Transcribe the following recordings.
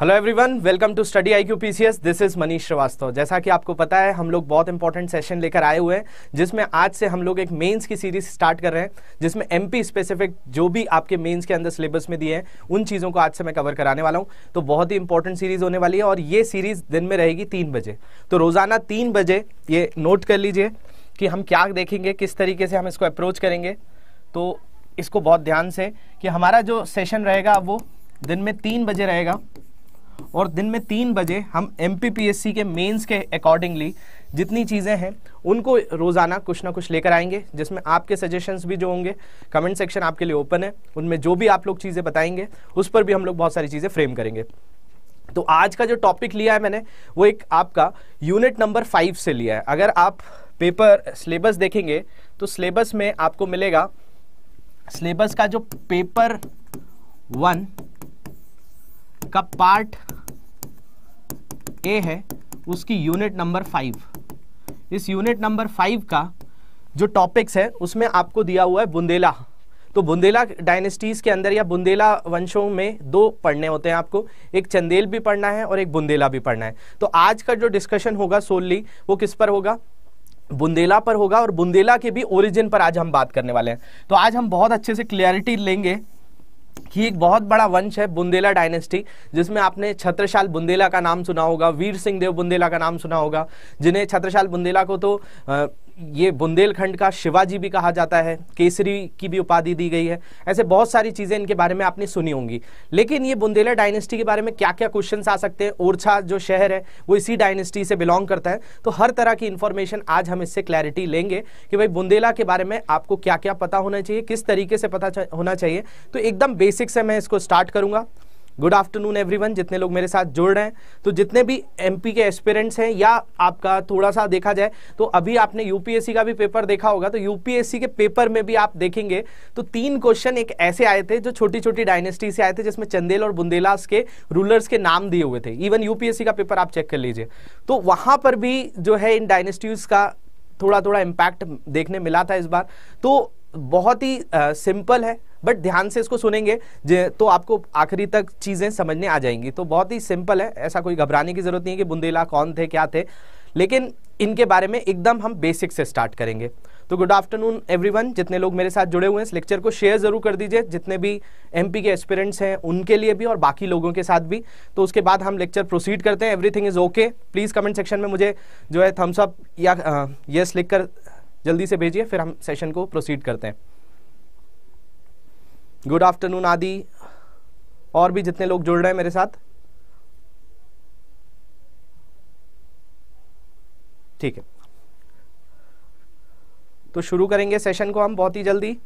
hello everyone welcome to study I Q PCS this is Manish Srivastava जैसा कि आपको पता है हम लोग बहुत इंपॉर्टेंट सेशन लेकर आए हुए हैं जिसमें आज से हम लोग एक मेंस की सीरीज स्टार्ट कर रहे हैं जिसमें एमपी स्पेसिफिक जो भी आपके मेंस के अंदर सिलेबस में दिए हैं उन चीज़ों को आज से मैं कवर कराने वाला हूँ तो बहुत ही इंपॉर्टेंट सीरीज होने वाली है और ये सीरीज दिन में रहेगी तीन बजे तो रोज़ाना तीन बजे ये नोट कर लीजिए कि हम क्या देखेंगे किस तरीके से हम इसको अप्रोच करेंगे तो इसको बहुत ध्यान से कि हमारा जो सेशन रहेगा वो दिन में तीन बजे रहेगा और दिन में तीन बजे हम एम के मेंस के अकॉर्डिंगली जितनी चीज़ें हैं उनको रोज़ाना कुछ ना कुछ लेकर आएंगे जिसमें आपके सजेशंस भी जो होंगे कमेंट सेक्शन आपके लिए ओपन है उनमें जो भी आप लोग चीज़ें बताएंगे उस पर भी हम लोग बहुत सारी चीज़ें फ्रेम करेंगे तो आज का जो टॉपिक लिया है मैंने वो एक आपका यूनिट नंबर फाइव से लिया है अगर आप पेपर सिलेबस देखेंगे तो सिलेबस में आपको मिलेगा सिलेबस का जो पेपर वन का पार्ट ए है उसकी यूनिट नंबर फाइव इस यूनिट नंबर फाइव का जो टॉपिक्स है उसमें आपको दिया हुआ है बुंदेला तो बुंदेला डायनेस्टीज़ के अंदर या बुंदेला वंशों में दो पढ़ने होते हैं आपको एक चंदेल भी पढ़ना है और एक बुंदेला भी पढ़ना है तो आज का जो डिस्कशन होगा सोलली वो किस पर होगा बुंदेला पर होगा और बुंदेला के भी ओरिजिन पर आज हम बात करने वाले हैं तो आज हम बहुत अच्छे से क्लियरिटी लेंगे कि एक बहुत बड़ा वंश है बुंदेला डायनेस्टी जिसमें आपने छत्रशाल बुंदेला का नाम सुना होगा वीर सिंह देव बुंदेला का नाम सुना होगा जिन्हें छत्रशाल बुंदेला को तो आ, ये बुंदेलखंड का शिवाजी भी कहा जाता है केसरी की भी उपाधि दी गई है ऐसे बहुत सारी चीज़ें इनके बारे में आपने सुनी होंगी लेकिन ये बुंदेला डायनेस्टी के बारे में क्या क्या क्वेश्चन आ सकते हैं ओरछा जो शहर है वो इसी डायनेस्टी से बिलोंग करता है तो हर तरह की इन्फॉर्मेशन आज हम इससे क्लैरिटी लेंगे कि भाई बुंदेला के बारे में आपको क्या क्या पता होना चाहिए किस तरीके से पता होना चाहिए तो एकदम बेसिक से मैं इसको स्टार्ट करूंगा गुड आफ्टरनून एवरीवन जितने लोग मेरे साथ जुड़ रहे हैं तो जितने भी एमपी के एस्पिरेंट्स हैं या आपका थोड़ा सा देखा जाए तो अभी आपने यूपीएससी का भी पेपर देखा होगा तो यूपीएससी के पेपर में भी आप देखेंगे तो तीन क्वेश्चन एक ऐसे आए थे जो छोटी छोटी डायनेस्टी से आए थे जिसमें चंदेल और बुंदेलास के रूलर्स के नाम दिए हुए थे इवन यूपीएससी का पेपर आप चेक कर लीजिए तो वहां पर भी जो है इन डायनेस्टीज का थोड़ा थोड़ा इम्पैक्ट देखने मिला था इस बार तो बहुत ही सिंपल है बट ध्यान से इसको सुनेंगे तो आपको आखिरी तक चीज़ें समझने आ जाएंगी तो बहुत ही सिंपल है ऐसा कोई घबराने की ज़रूरत नहीं है कि बुंदेला कौन थे क्या थे लेकिन इनके बारे में एकदम हम बेसिक से स्टार्ट करेंगे तो गुड आफ्टरनून एवरीवन जितने लोग मेरे साथ जुड़े हुए हैं इस लेक्चर को शेयर ज़रूर कर दीजिए जितने भी एमपी के एस्पिरेंट्स हैं उनके लिए भी और बाकी लोगों के साथ भी तो उसके बाद हम लेक्चर प्रोसीड करते हैं everything is okay please comment section में मुझे जो है थम्सअप या यस लिख कर जल्दी से भेजिए फिर हम सेशन को प्रोसीड करते हैं गुड आफ्टरनून आदि और भी जितने लोग जुड़ रहे हैं मेरे साथ ठीक है तो शुरू करेंगे सेशन को हम बहुत ही जल्दी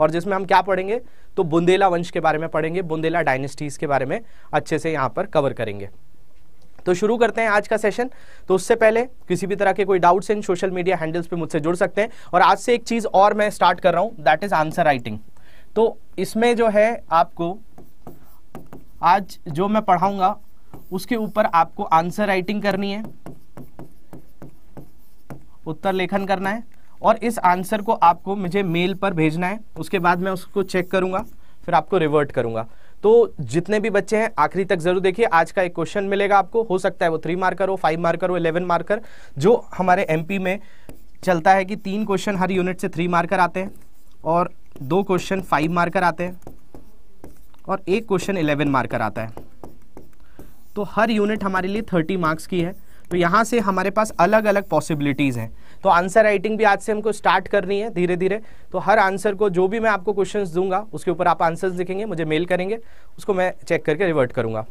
और जिसमें हम क्या पढ़ेंगे तो बुंदेला वंश के बारे में पढ़ेंगे बुंदेला डायनेस्टीज के बारे में अच्छे से यहां पर कवर करेंगे तो शुरू करते हैं आज का सेशन तो उससे पहले किसी भी तरह के कोई डाउट्स इन सोशल मीडिया हैंडल्स पे मुझसे जुड़ सकते हैं और आज से एक चीज़ और मैं स्टार्ट कर रहा हूँ दैट इज़ आंसर राइटिंग तो इसमें जो है आपको आज जो मैं पढ़ाऊंगा उसके ऊपर आपको आंसर राइटिंग करनी है उत्तर लेखन करना है और इस आंसर को आपको मुझे मेल पर भेजना है उसके बाद मैं उसको चेक करूंगा फिर आपको रिवर्ट करूंगा तो जितने भी बच्चे हैं आखिरी तक जरूर देखिए आज का एक क्वेश्चन मिलेगा आपको हो सकता है वो थ्री मार्कर हो फाइव मार्कर हो इलेवन मार्कर जो हमारे एमपी में चलता है कि तीन क्वेश्चन हर यूनिट से थ्री मार्कर आते हैं और दो क्वेश्चन फाइव मार्कर आते हैं और एक क्वेश्चन इलेवन मार्कर आता है तो हर यूनिट हमारे लिए थर्टी मार्क्स की है तो यहाँ से हमारे पास अलग अलग पॉसिबिलिटीज़ हैं तो आंसर राइटिंग भी आज से हमको स्टार्ट करनी है धीरे धीरे तो हर आंसर को जो भी मैं आपको क्वेश्चंस दूंगा उसके ऊपर आप आंसर्स लिखेंगे मुझे मेल करेंगे उसको मैं चेक करके रिवर्ट करूँगा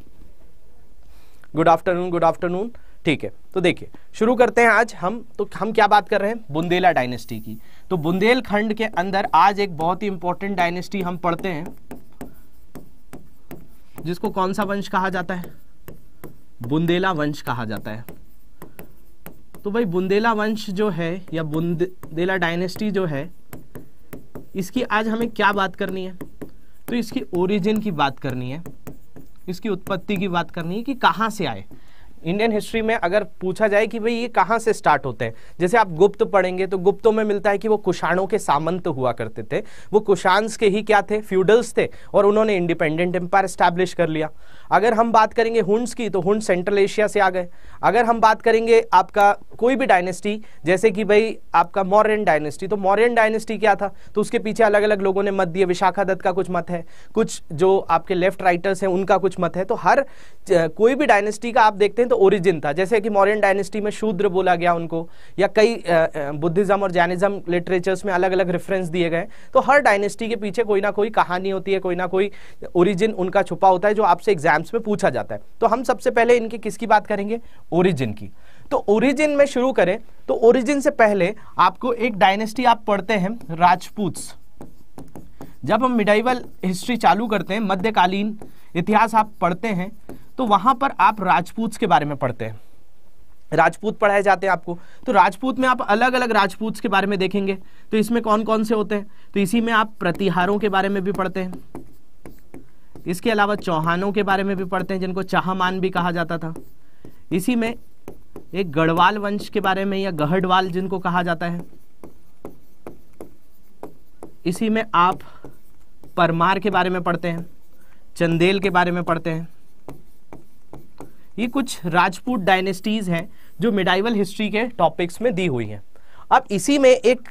गुड आफ्टरनून गुड आफ्टरनून ठीक है तो देखिए शुरू करते हैं आज हम तो हम क्या बात कर रहे हैं बुंदेला डायनेस्टी की तो बुंदेलखंड के अंदर आज एक बहुत ही इंपॉर्टेंट डायनेस्टी हम पढ़ते हैं जिसको कौन सा वंश कहा जाता है बुंदेला वंश कहा जाता है तो भाई बुंदेला वंश जो है या बुंदेला डायनेस्टी जो है इसकी आज हमें क्या बात करनी है तो इसकी ओरिजिन की बात करनी है इसकी उत्पत्ति की बात करनी है कि कहाँ से आए इंडियन हिस्ट्री में अगर पूछा जाए कि भाई ये कहाँ से स्टार्ट होते हैं जैसे आप गुप्त पढ़ेंगे तो गुप्तों में मिलता है कि वो कुषाणों के सामंत हुआ करते थे वो कुशांस के ही क्या थे फ्यूडल्स थे और उन्होंने इंडिपेंडेंट एम्पायर स्टैब्लिश कर लिया अगर हम बात करेंगे हुंड्स की तो हुंड सेंट्रल एशिया से आ गए अगर हम बात करेंगे आपका कोई भी डायनेस्टी जैसे कि भाई आपका मौर्यन डायनेस्टी तो मौर्यन डायनेस्टी क्या था तो उसके पीछे अलग अलग लोगों ने मत दिया विशाखा दत्त का कुछ मत है कुछ जो आपके लेफ्ट राइटर्स हैं उनका कुछ मत है तो हर कोई भी डायनेस्टी का आप देखते हैं तो ओरिजिन था जैसे कि मॉरियन डायनेस्टी में शूद्र बोला गया उनको या कई बुद्धिज्म और जैनिज्म लिटरेचर्स में अलग अलग रेफरेंस दिए गए तो हर डायनेस्टी के पीछे कोई ना कोई कहानी होती है कोई ना कोई ओरिजिन उनका छुपा होता है जो आपसे एग्जाम्स में पूछा जाता है तो हम सबसे पहले इनकी किसकी बात करेंगे ओरिजिन की तो ओरिजिन में शुरू करें तो ओरिजिन से पहले आपको एक डायनेस्टी आप पढ़ते हैं राजपूत जब हम मिडाइवल हिस्ट्री चालू करते हैं मध्यकालीन इतिहास आप पढ़ते हैं तो वहां पर आप राजपूत के बारे में पढ़ते हैं राजपूत पढ़ाए जाते हैं आपको तो राजपूत में आप अलग अलग राजपूत के बारे में देखेंगे तो इसमें कौन कौन से होते हैं तो इसी में आप प्रतिहारों के बारे में भी पढ़ते हैं इसके अलावा चौहानों के बारे में भी पढ़ते हैं जिनको चाहमान भी कहा जाता था इसी में एक गढ़वाल वंश के बारे में या गहडवाल जिनको कहा जाता है इसी में आप परमार के बारे में पढ़ते हैं चंदेल के बारे में पढ़ते हैं ये कुछ राजपूत डायनेस्टीज हैं जो मिडाइवल हिस्ट्री के टॉपिक्स में दी हुई हैं अब इसी में एक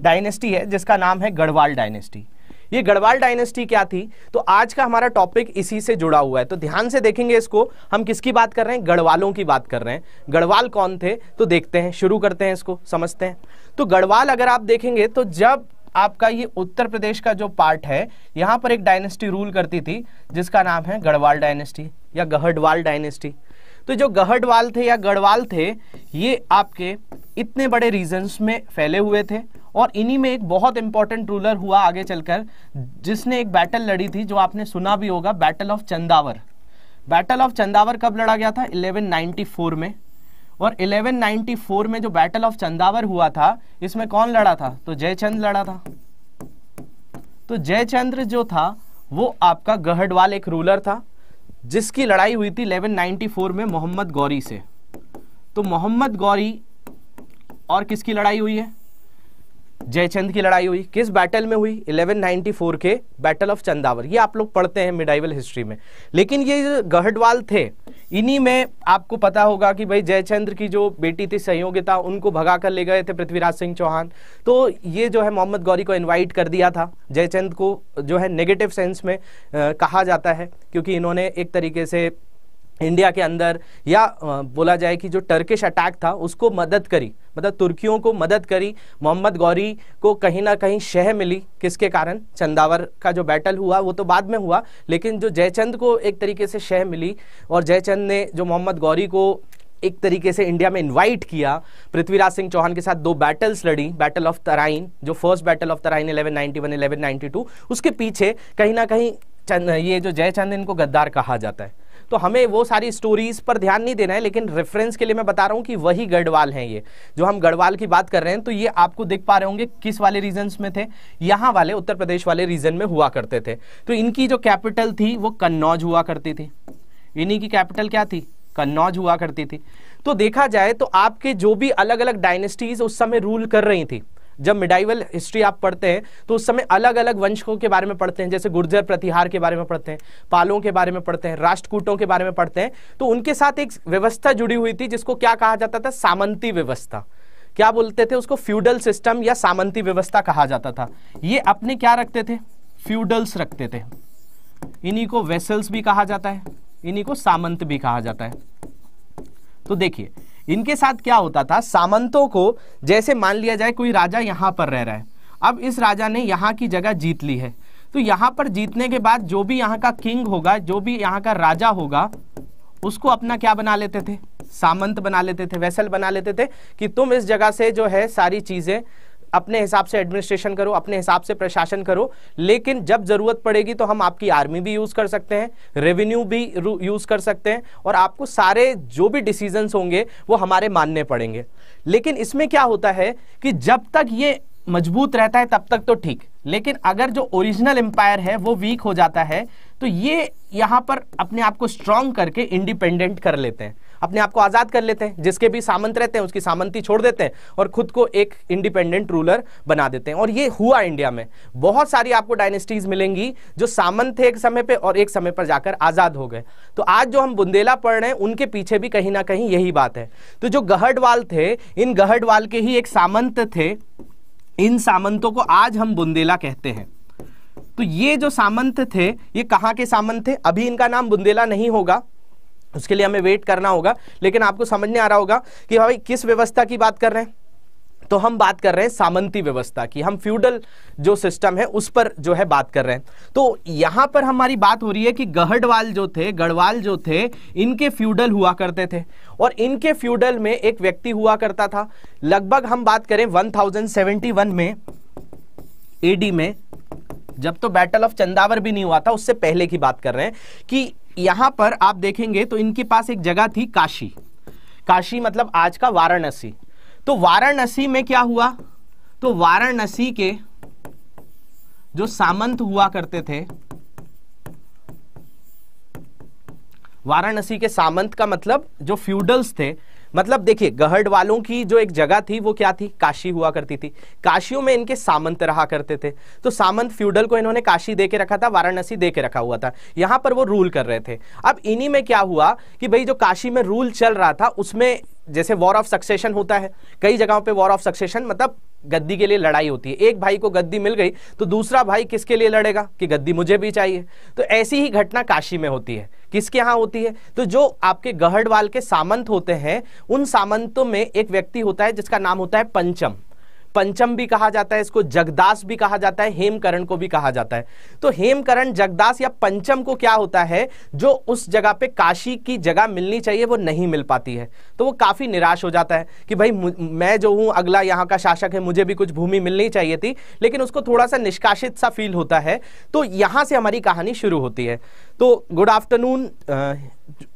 डायनेस्टी है जिसका नाम है गढ़वाल डायनेस्टी ये गढ़वाल डायनेस्टी क्या थी तो आज का हमारा टॉपिक इसी से जुड़ा हुआ है तो ध्यान से देखेंगे इसको हम किसकी बात कर रहे हैं गढ़वालों की बात कर रहे हैं गढ़वाल कौन थे तो देखते हैं शुरू करते हैं इसको समझते हैं तो गढ़वाल अगर आप देखेंगे तो जब आपका ये उत्तर प्रदेश का जो पार्ट है यहाँ पर एक डायनेस्टी रूल करती थी जिसका नाम है गढ़वाल डायनेस्टी या गहडवाल डायनेस्टी तो जो गहडवाल थे या गढ़वाल थे ये आपके इतने बड़े रीजन्स में फैले हुए थे और इन्हीं में एक बहुत इंपॉर्टेंट रूलर हुआ आगे चलकर जिसने एक बैटल लड़ी थी जो आपने सुना भी होगा battle of Chandawar battle of Chandawar कब लड़ा गया था 1194 में और 1194 में जो बैटल ऑफ चंदावर हुआ था इसमें कौन लड़ा था तो जयचंद लड़ा था तो जयचंद्र जो था वो आपका गहडवाल एक रूलर था जिसकी लड़ाई हुई थी 1194 में मोहम्मद गौरी से तो मोहम्मद गौरी और किसकी लड़ाई हुई है जयचंद की लड़ाई हुई किस बैटल में हुई 1194 के बैटल ऑफ चंदावर ये आप लोग पढ़ते हैं मिडाइवल हिस्ट्री में लेकिन ये गहडवाल थे इन्हीं में आपको पता होगा कि भाई जयचंद्र की जो बेटी थी संयोगिता उनको भगा कर ले गए थे पृथ्वीराज सिंह चौहान तो ये जो है मोहम्मद गौरी को इनवाइट कर दिया था जयचंद को जो है नेगेटिव सेंस में आ, कहा जाता है क्योंकि इन्होंने एक तरीके से इंडिया के अंदर या बोला जाए कि जो टर्किश अटैक था उसको मदद करी मतलब तुर्कियों को मदद करी मोहम्मद गौरी को कहीं ना कहीं शह मिली किसके कारण चंदावर का जो बैटल हुआ वो तो बाद में हुआ लेकिन जो जयचंद को एक तरीके से शह मिली और जयचंद ने जो मोहम्मद गौरी को एक तरीके से इंडिया में इनवाइट किया पृथ्वीराज सिंह चौहान के साथ दो बैटल्स लड़ी बैटल ऑफ तराइन जो first battle of Tarain eleven 1192 उसके पीछे कहीं ना कहीं ये जो जयचंद इनको गद्दार कहा जाता है तो हमें वो सारी स्टोरीज पर ध्यान नहीं देना है लेकिन रेफरेंस के लिए मैं बता रहा हूँ कि वही गढ़वाल हैं ये जो हम गढ़वाल की बात कर रहे हैं तो ये आपको देख पा रहे होंगे किस वाले रीजन में थे यहाँ वाले उत्तर प्रदेश वाले रीजन में हुआ करते थे तो इनकी जो कैपिटल थी वो कन्नौज हुआ करती थी इन्हीं की कैपिटल क्या थी कन्नौज हुआ करती थी तो देखा जाए तो आपके जो भी अलग अलग डायनेस्टीज उस समय रूल कर रही थी जब मिडाइवल हिस्ट्री आप पढ़ते हैं तो उस समय अलग अलग वंशकों के बारे में पढ़ते हैं जैसे गुर्जर प्रतिहार के बारे में पढ़ते हैं पालों के बारे में पढ़ते हैं राष्ट्रकूटों के बारे में पढ़ते हैं तो उनके साथ एक व्यवस्था जुड़ी हुई थी जिसको क्या कहा जाता था सामंती व्यवस्था क्या बोलते थे उसको फ्यूडल सिस्टम या सामंती व्यवस्था कहा जाता था ये अपने क्या रखते थे फ्यूडल्स रखते थे इन्हीं को वेसल्स भी कहा जाता है इन्हीं को सामंत भी कहा जाता है तो देखिए इनके साथ क्या होता था सामंतों को जैसे मान लिया जाए कोई राजा यहाँ पर रह रहा है अब इस राजा ने यहाँ की जगह जीत ली है तो यहाँ पर जीतने के बाद जो भी यहाँ का किंग होगा जो भी यहाँ का राजा होगा उसको अपना क्या बना लेते थे सामंत बना लेते थे वैसल बना लेते थे कि तुम इस जगह से जो है सारी चीज़ें अपने हिसाब से एडमिनिस्ट्रेशन करो अपने हिसाब से प्रशासन करो लेकिन जब ज़रूरत पड़ेगी तो हम आपकी आर्मी भी यूज़ कर सकते हैं रेवेन्यू भी यूज़ कर सकते हैं और आपको सारे जो भी डिसीजंस होंगे वो हमारे मानने पड़ेंगे लेकिन इसमें क्या होता है कि जब तक ये मजबूत रहता है तब तक तो ठीक लेकिन अगर जो ओरिजिनल एम्पायर है वो वीक हो जाता है तो ये यहाँ पर अपने आप को स्ट्रांग करके इंडिपेंडेंट कर लेते हैं अपने आप को आज़ाद कर लेते हैं जिसके भी सामंत रहते हैं उसकी सामंती छोड़ देते हैं और खुद को एक इंडिपेंडेंट रूलर बना देते हैं और ये हुआ इंडिया में बहुत सारी आपको डायनेस्टीज मिलेंगी जो सामंत थे एक समय पर और एक समय पर जाकर आज़ाद हो गए तो आज जो हम बुंदेला पढ़ रहे हैं उनके पीछे भी कहीं ना कहीं यही बात है तो जो गहडवाल थे इन गहडवाल के ही एक सामंत थे इन सामंतों को आज हम बुंदेला कहते हैं तो ये जो सामंत थे ये कहाँ के सामंत थे अभी इनका नाम बुंदेला नहीं होगा उसके लिए हमें वेट करना होगा लेकिन आपको समझ नहीं आ रहा होगा कि भाई किस व्यवस्था की बात कर रहे हैं तो हम बात कर रहे हैं सामंती व्यवस्था की हम फ्यूडल जो सिस्टम है उस पर जो है बात कर रहे हैं तो यहां पर हमारी बात हो रही है कि गहडवाल जो थे गढ़वाल जो थे इनके फ्यूडल हुआ करते थे और इनके फ्यूडल में एक व्यक्ति हुआ करता था लगभग हम बात करें वन में एडी में जब तो बैटल ऑफ चंदावर भी नहीं हुआ था उससे पहले की बात कर रहे हैं कि यहां पर आप देखेंगे तो इनके पास एक जगह थी काशी काशी मतलब आज का वाराणसी तो वाराणसी में क्या हुआ तो वाराणसी के जो सामंत हुआ करते थे वाराणसी के सामंत का मतलब जो फ्यूडल्स थे मतलब देखिए गहड वालों की जो एक जगह थी वो क्या थी काशी हुआ करती थी काशियों में इनके सामंत रहा करते थे तो सामंत फ्यूडल को इन्होंने काशी दे के रखा था वाराणसी दे के रखा हुआ था यहां पर वो रूल कर रहे थे अब इन्हीं में क्या हुआ कि भाई जो काशी में रूल चल रहा था उसमें जैसे वॉर ऑफ सक्सेशन होता है कई जगहों पे वॉर ऑफ सक्सेशन मतलब गद्दी के लिए लड़ाई होती है एक भाई को गद्दी मिल गई तो दूसरा भाई किसके लिए लड़ेगा कि गद्दी मुझे भी चाहिए तो ऐसी ही घटना काशी में होती है किसके यहाँ होती है तो जो आपके गहड़वाल के सामंत होते हैं उन सामंतों में एक व्यक्ति होता है जिसका नाम होता है पंचम पंचम भी कहा जाता है इसको जगदास भी कहा जाता है हेमकरण को भी कहा जाता है तो हेमकरण जगदास या पंचम को क्या होता है जो उस जगह पे काशी की जगह मिलनी चाहिए वो नहीं मिल पाती है तो वो काफ़ी निराश हो जाता है कि भाई मैं जो हूँ अगला यहाँ का शासक है मुझे भी कुछ भूमि मिलनी चाहिए थी लेकिन उसको थोड़ा सा निष्कासित सा फील होता है तो यहाँ से हमारी कहानी शुरू होती है तो गुड आफ्टरनून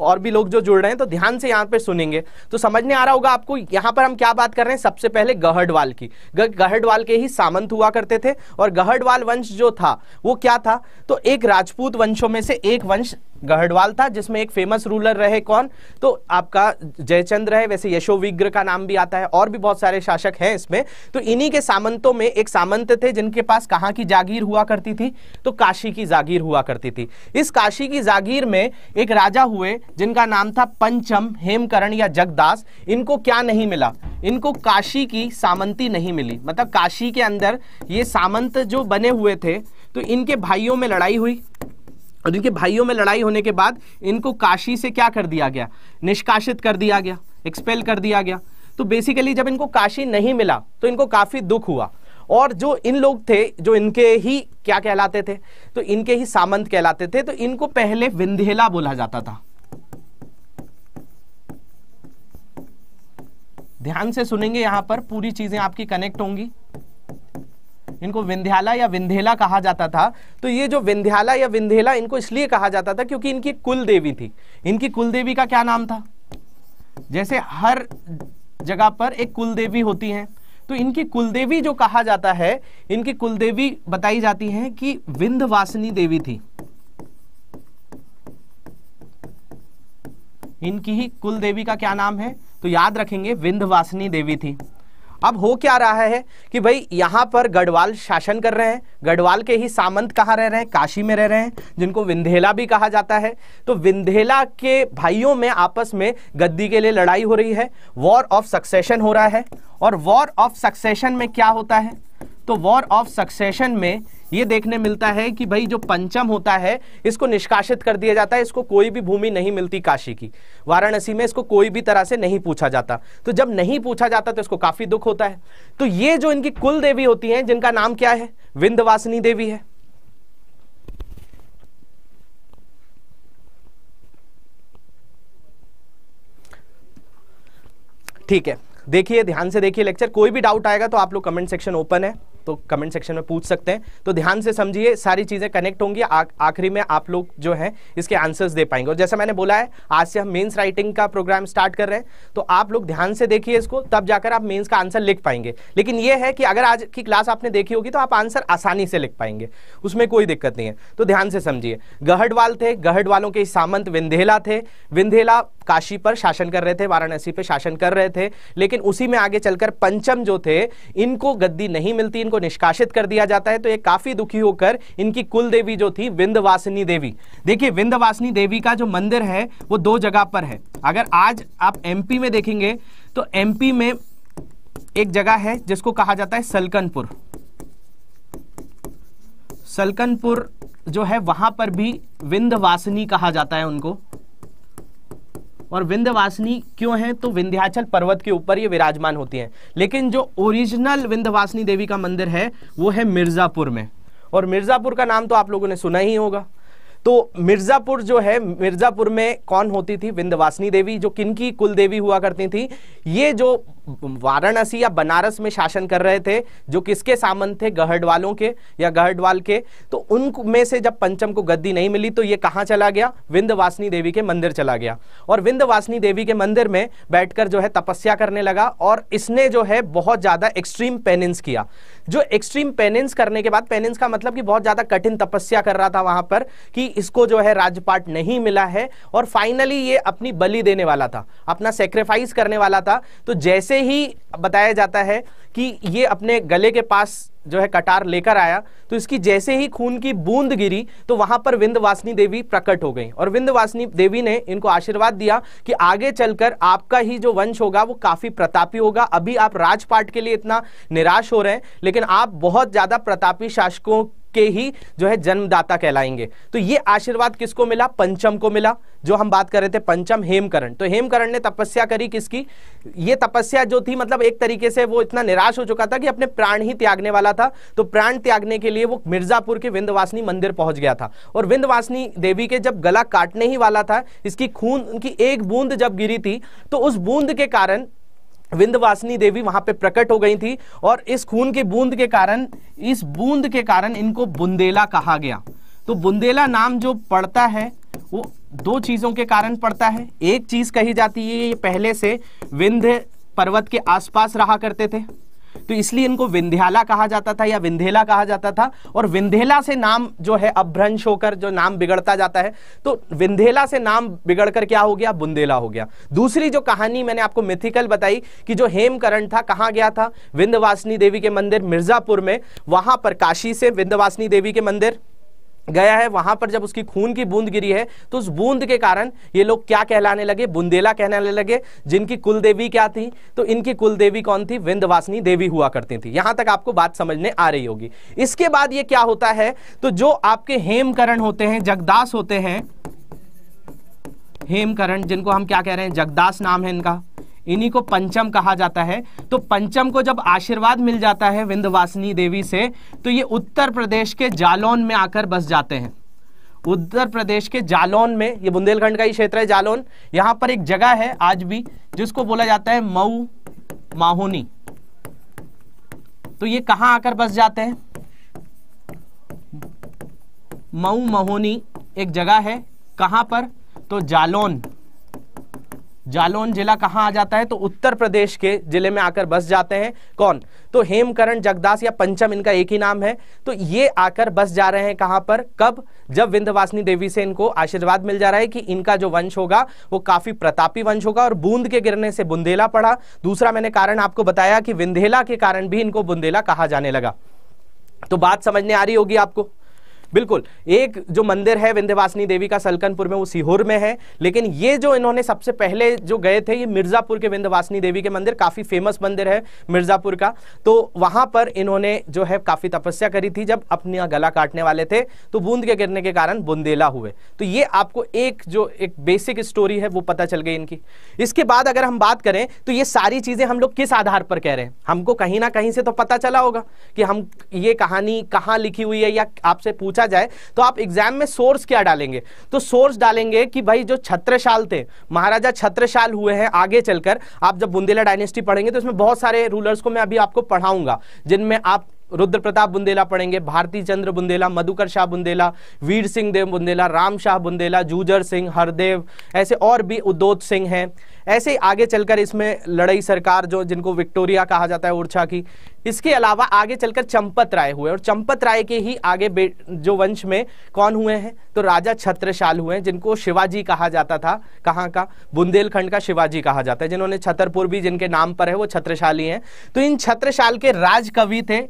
और भी लोग जो जुड़ रहे हैं तो ध्यान से यहाँ पे सुनेंगे तो समझने आ रहा होगा आपको यहां पर हम क्या बात कर रहे हैं सबसे पहले गहडवाल की गहडवाल के ही सामंत हुआ करते थे और गहडवाल वंश जो था वो क्या था तो एक राजपूत वंशों में से एक वंश गढ़वाल था जिसमें एक फेमस रूलर रहे कौन तो आपका जयचंद्र है वैसे यशोविग्र का नाम भी आता है और भी बहुत सारे शासक हैं इसमें तो इन्हीं के सामंतों में एक सामंत थे जिनके पास कहाँ की जागीर हुआ करती थी तो काशी की जागीर हुआ करती थी इस काशी की जागीर में एक राजा हुए जिनका नाम था पंचम हेमकरण या जगदास इनको क्या नहीं मिला इनको काशी की सामंती नहीं मिली मतलब काशी के अंदर ये सामंत जो बने हुए थे तो इनके भाइयों में लड़ाई हुई और इनके भाइयों में लड़ाई होने के बाद इनको काशी से क्या कर दिया गया निष्कासित कर दिया गया एक्सपेल कर दिया गया तो बेसिकली जब इनको काशी नहीं मिला तो इनको काफ़ी दुख हुआ और जो इन लोग थे जो इनके ही क्या कहलाते थे तो इनके ही सामंत कहलाते थे तो इनको पहले विंध्येला बोला जाता था ध्यान से सुनेंगे यहां पर पूरी चीजें आपकी कनेक्ट होंगी इनको विंध्याला या विंधेला कहा जाता था तो ये जो विंध्याला या विंधेला इनको इसलिए कहा जाता था क्योंकि इनकी कुल देवी थी इनकी कुल देवी का क्या नाम था जैसे हर जगह पर एक कुल देवी होती है तो इनकी कुलदेवी जो कहा जाता है इनकी कुलदेवी बताई जाती है कि विंध्यवासिनी देवी थी इनकी ही कुल देवी का क्या नाम है तो याद रखेंगे विंध्यवासिनी देवी थी अब हो क्या रहा है कि भाई यहाँ पर गढ़वाल शासन कर रहे हैं गढ़वाल के ही सामंत कहाँ रह रहे हैं काशी में रह रहे हैं जिनको विंधेला भी कहा जाता है तो विंधेला के भाइयों में आपस में गद्दी के लिए लड़ाई हो रही है वॉर ऑफ सक्सेशन हो रहा है और वॉर ऑफ सक्सेशन में क्या होता है तो वॉर ऑफ सक्सेशन में ये देखने मिलता है कि भाई जो पंचम होता है इसको निष्कासित कर दिया जाता है इसको कोई भी भूमि नहीं मिलती काशी की वाराणसी में इसको कोई भी तरह से नहीं पूछा जाता तो जब नहीं पूछा जाता तो इसको काफी दुख होता है तो ये जो इनकी कुल देवी होती है जिनका नाम क्या है विंध्यवासिनी देवी है ठीक है देखिए ध्यान से देखिए लेक्चर कोई भी डाउट आएगा तो आप लोग कमेंट सेक्शन ओपन है तो कमेंट सेक्शन में पूछ सकते हैं तो ध्यान से समझिए सारी चीज़ें कनेक्ट होंगी आखिरी में आप लोग जो है इसके आंसर्स दे पाएंगे और जैसा मैंने बोला है आज से हम मेन्स राइटिंग का प्रोग्राम स्टार्ट कर रहे हैं तो आप लोग ध्यान से देखिए इसको तब जाकर आप मेन्स का आंसर लिख पाएंगे लेकिन यह है कि अगर आज की क्लास आपने देखी होगी तो आप आंसर आसानी से लिख पाएंगे उसमें कोई दिक्कत नहीं है तो ध्यान से समझिए गहडवाल थे गहडवालों के सामंत विंधेला थे विंधेला काशी पर शासन कर रहे थे वाराणसी पर शासन कर रहे थे लेकिन उसी में आगे चलकर पंचम जो थे इनको गद्दी नहीं मिलती इनको निष्कासित कर दिया जाता है तो ये काफी दुखी होकर इनकी कुल देवी जो थी विंध्यवासिनी देवी देखिए विंध्यवासिनी देवी का जो मंदिर है वो दो जगह पर है अगर आज आप एमपी में देखेंगे तो एमपी में एक जगह है जिसको कहा जाता है सलकनपुर सलकनपुर जो है वहां पर भी विंध्यवासिनी कहा जाता है उनको और विंध्यवासिनी क्यों है तो विंध्याचल पर्वत के ऊपर ये विराजमान होती हैं लेकिन जो ओरिजिनल विंध्यवासिनी देवी का मंदिर है वो है मिर्ज़ापुर में और मिर्ज़ापुर का नाम तो आप लोगों ने सुना ही होगा तो मिर्जापुर जो है मिर्जापुर में कौन होती थी विंध्यवासिनी देवी जो किनकी कुल देवी हुआ करती थी ये जो वाराणसी या बनारस में शासन कर रहे थे जो किसके सामंत थे गहडवालों के या गहडवाल के तो उनमें से जब पंचम को गद्दी नहीं मिली तो ये कहाँ चला गया विंध्यवासिनी देवी के मंदिर चला गया और विंध्यवासिनी देवी के मंदिर में बैठकर जो है तपस्या करने लगा और इसने जो है बहुत ज़्यादा एक्सट्रीम पेनेंस किया जो एक्सट्रीम पेनेंस करने के बाद पेनेंस का मतलब कि बहुत ज़्यादा कठिन तपस्या कर रहा था वहां पर कि इसको जो है राजपाट नहीं मिला है और फाइनली ये अपनी बलि देने वाला था अपना सेक्रीफाइस करने वाला था तो जैसे ही बताया जाता है कि ये अपने गले के पास जो है कटार लेकर आया तो इसकी जैसे ही खून की बूंद गिरी तो वहां पर विंध्यवासिनी देवी प्रकट हो गई और विंध्यवासिनी देवी ने इनको आशीर्वाद दिया कि आगे चलकर आपका ही जो वंश होगा वो काफी प्रतापी होगा अभी आप राजपाट के लिए इतना निराश हो रहे हैं लेकिन आप बहुत ज्यादा प्रतापी शासकों के ही जो है जन्मदाता कहलाएंगे तो ये आशीर्वाद किसको मिला पंचम को मिला जो हम बात कर रहे थे पंचम हेमकरण तो हेमकरण ने तपस्या करी किसकी ये तपस्या जो थी मतलब एक तरीके से वो इतना निराश हो चुका था कि अपने प्राण ही त्यागने वाला था तो प्राण त्यागने के लिए वो मिर्जापुर के विंध्यवासिनी मंदिर पहुंच गया था और विंध्यवासिनी देवी के जब गला काटने ही वाला था इसकी खून उनकी एक बूंद जब गिरी थी तो उस बूंद के कारण विंध्यवासिनी देवी वहां पे प्रकट हो गई थी और इस खून की बूंद के कारण इस बूंद के कारण इनको बुंदेला कहा गया तो बुंदेला नाम जो पड़ता है वो दो चीजों के कारण पड़ता है एक चीज कही जाती है ये पहले से विंध्य पर्वत के आसपास रहा करते थे तो इसलिए इनको विंध्याला कहा जाता था या विंधेला कहा जाता था और विंधेला से नाम जो है अभ्रंश होकर जो नाम बिगड़ता जाता है तो विंधेला से नाम बिगड़कर क्या हो गया बुंदेला हो गया दूसरी जो कहानी मैंने आपको मिथिकल बताई कि जो हेमकरण था कहाँ गया था विंध्यवासिनी देवी के मंदिर मिर्जापुर में वहां पर काशी से विंध्यवासिनी देवी के मंदिर गया है वहां पर जब उसकी खून की बूंद गिरी है तो उस बूंद के कारण ये लोग क्या कहलाने लगे बुंदेला कहलाने लगे जिनकी कुल देवी क्या थी तो इनकी कुल देवी कौन थी विंध्यवासिनी देवी हुआ करती थी यहां तक आपको बात समझने आ रही होगी इसके बाद ये क्या होता है तो जो आपके हेमकरण होते हैं जगदास होते हैं हेमकरण जिनको हम क्या कह रहे हैं जगदास नाम है इनका इन्हीं को पंचम कहा जाता है तो पंचम को जब आशीर्वाद मिल जाता है विंध्यवासिनी देवी से तो ये उत्तर प्रदेश के जालौन में आकर बस जाते हैं उत्तर प्रदेश के जालौन में ये बुंदेलखंड का ही क्षेत्र है जालौन यहाँ पर एक जगह है आज भी जिसको बोला जाता है मऊ माहोनी तो ये कहाँ आकर बस जाते हैं मऊ महोनी एक जगह है कहाँ पर तो जालौन जालौन जिला कहाँ आ जाता है तो उत्तर प्रदेश के जिले में आकर बस जाते हैं कौन तो हेमकरण जगदास या पंचम इनका एक ही नाम है तो ये आकर बस जा रहे हैं कहाँ पर कब जब विंध्यवासिनी देवी से इनको आशीर्वाद मिल जा रहा है कि इनका जो वंश होगा वो काफी प्रतापी वंश होगा और बूंद के गिरने से बुंदेला पड़ा दूसरा मैंने कारण आपको बताया कि विंधेला के कारण भी इनको बुंदेला कहा जाने लगा तो बात समझने आ रही होगी आपको बिल्कुल एक जो मंदिर है विंध्यवासिनी देवी का सलकनपुर में वो सीहोर में है लेकिन ये जो इन्होंने सबसे पहले जो गए थे ये मिर्ज़ापुर के विंध्यवासिनी देवी के मंदिर काफ़ी फेमस मंदिर है मिर्ज़ापुर का तो वहां पर इन्होंने जो है काफ़ी तपस्या करी थी जब अपना गला काटने वाले थे तो बूंद के गिरने के कारण बुंदेला हुए तो ये आपको एक जो एक बेसिक स्टोरी है वो पता चल गई इनकी इसके बाद अगर हम बात करें तो ये सारी चीज़ें हम लोग किस आधार पर कह रहे हैं हमको कहीं ना कहीं से तो पता चला होगा कि हम ये कहानी कहाँ लिखी हुई है या आपसे पूछा पूछा जाए तो आप एग्जाम में सोर्स क्या डालेंगे तो सोर्स डालेंगे कि भाई जो छत्रशाल थे महाराजा छत्रशाल हुए हैं आगे चलकर आप जब बुंदेला डायनेस्टी पढ़ेंगे तो इसमें बहुत सारे रूलर्स को मैं अभी आपको पढ़ाऊंगा जिनमें आप रुद्र प्रताप बुंदेला पढ़ेंगे भारती चंद्र बुंदेला मधुकर शाह बुंदेला वीर सिंह देव बुंदेला राम शाह बुंदेला जूजर सिंह हरदेव ऐसे और भी उद्योग सिंह हैं ऐसे ही आगे चलकर इसमें लड़ई सरकार जो जिनको विक्टोरिया कहा जाता है ओरछा की इसके अलावा आगे चलकर चंपत राय हुए और चंपत राय के ही आगे जो वंश में कौन हुए हैं तो राजा छत्रशाल हुए हैं जिनको शिवाजी कहा जाता था कहाँ का बुंदेलखंड का शिवाजी कहा जाता है जिन्होंने छतरपुर भी जिनके नाम पर है वो छत्रशाली हैं तो इन छत्रशाल के राजकवि थे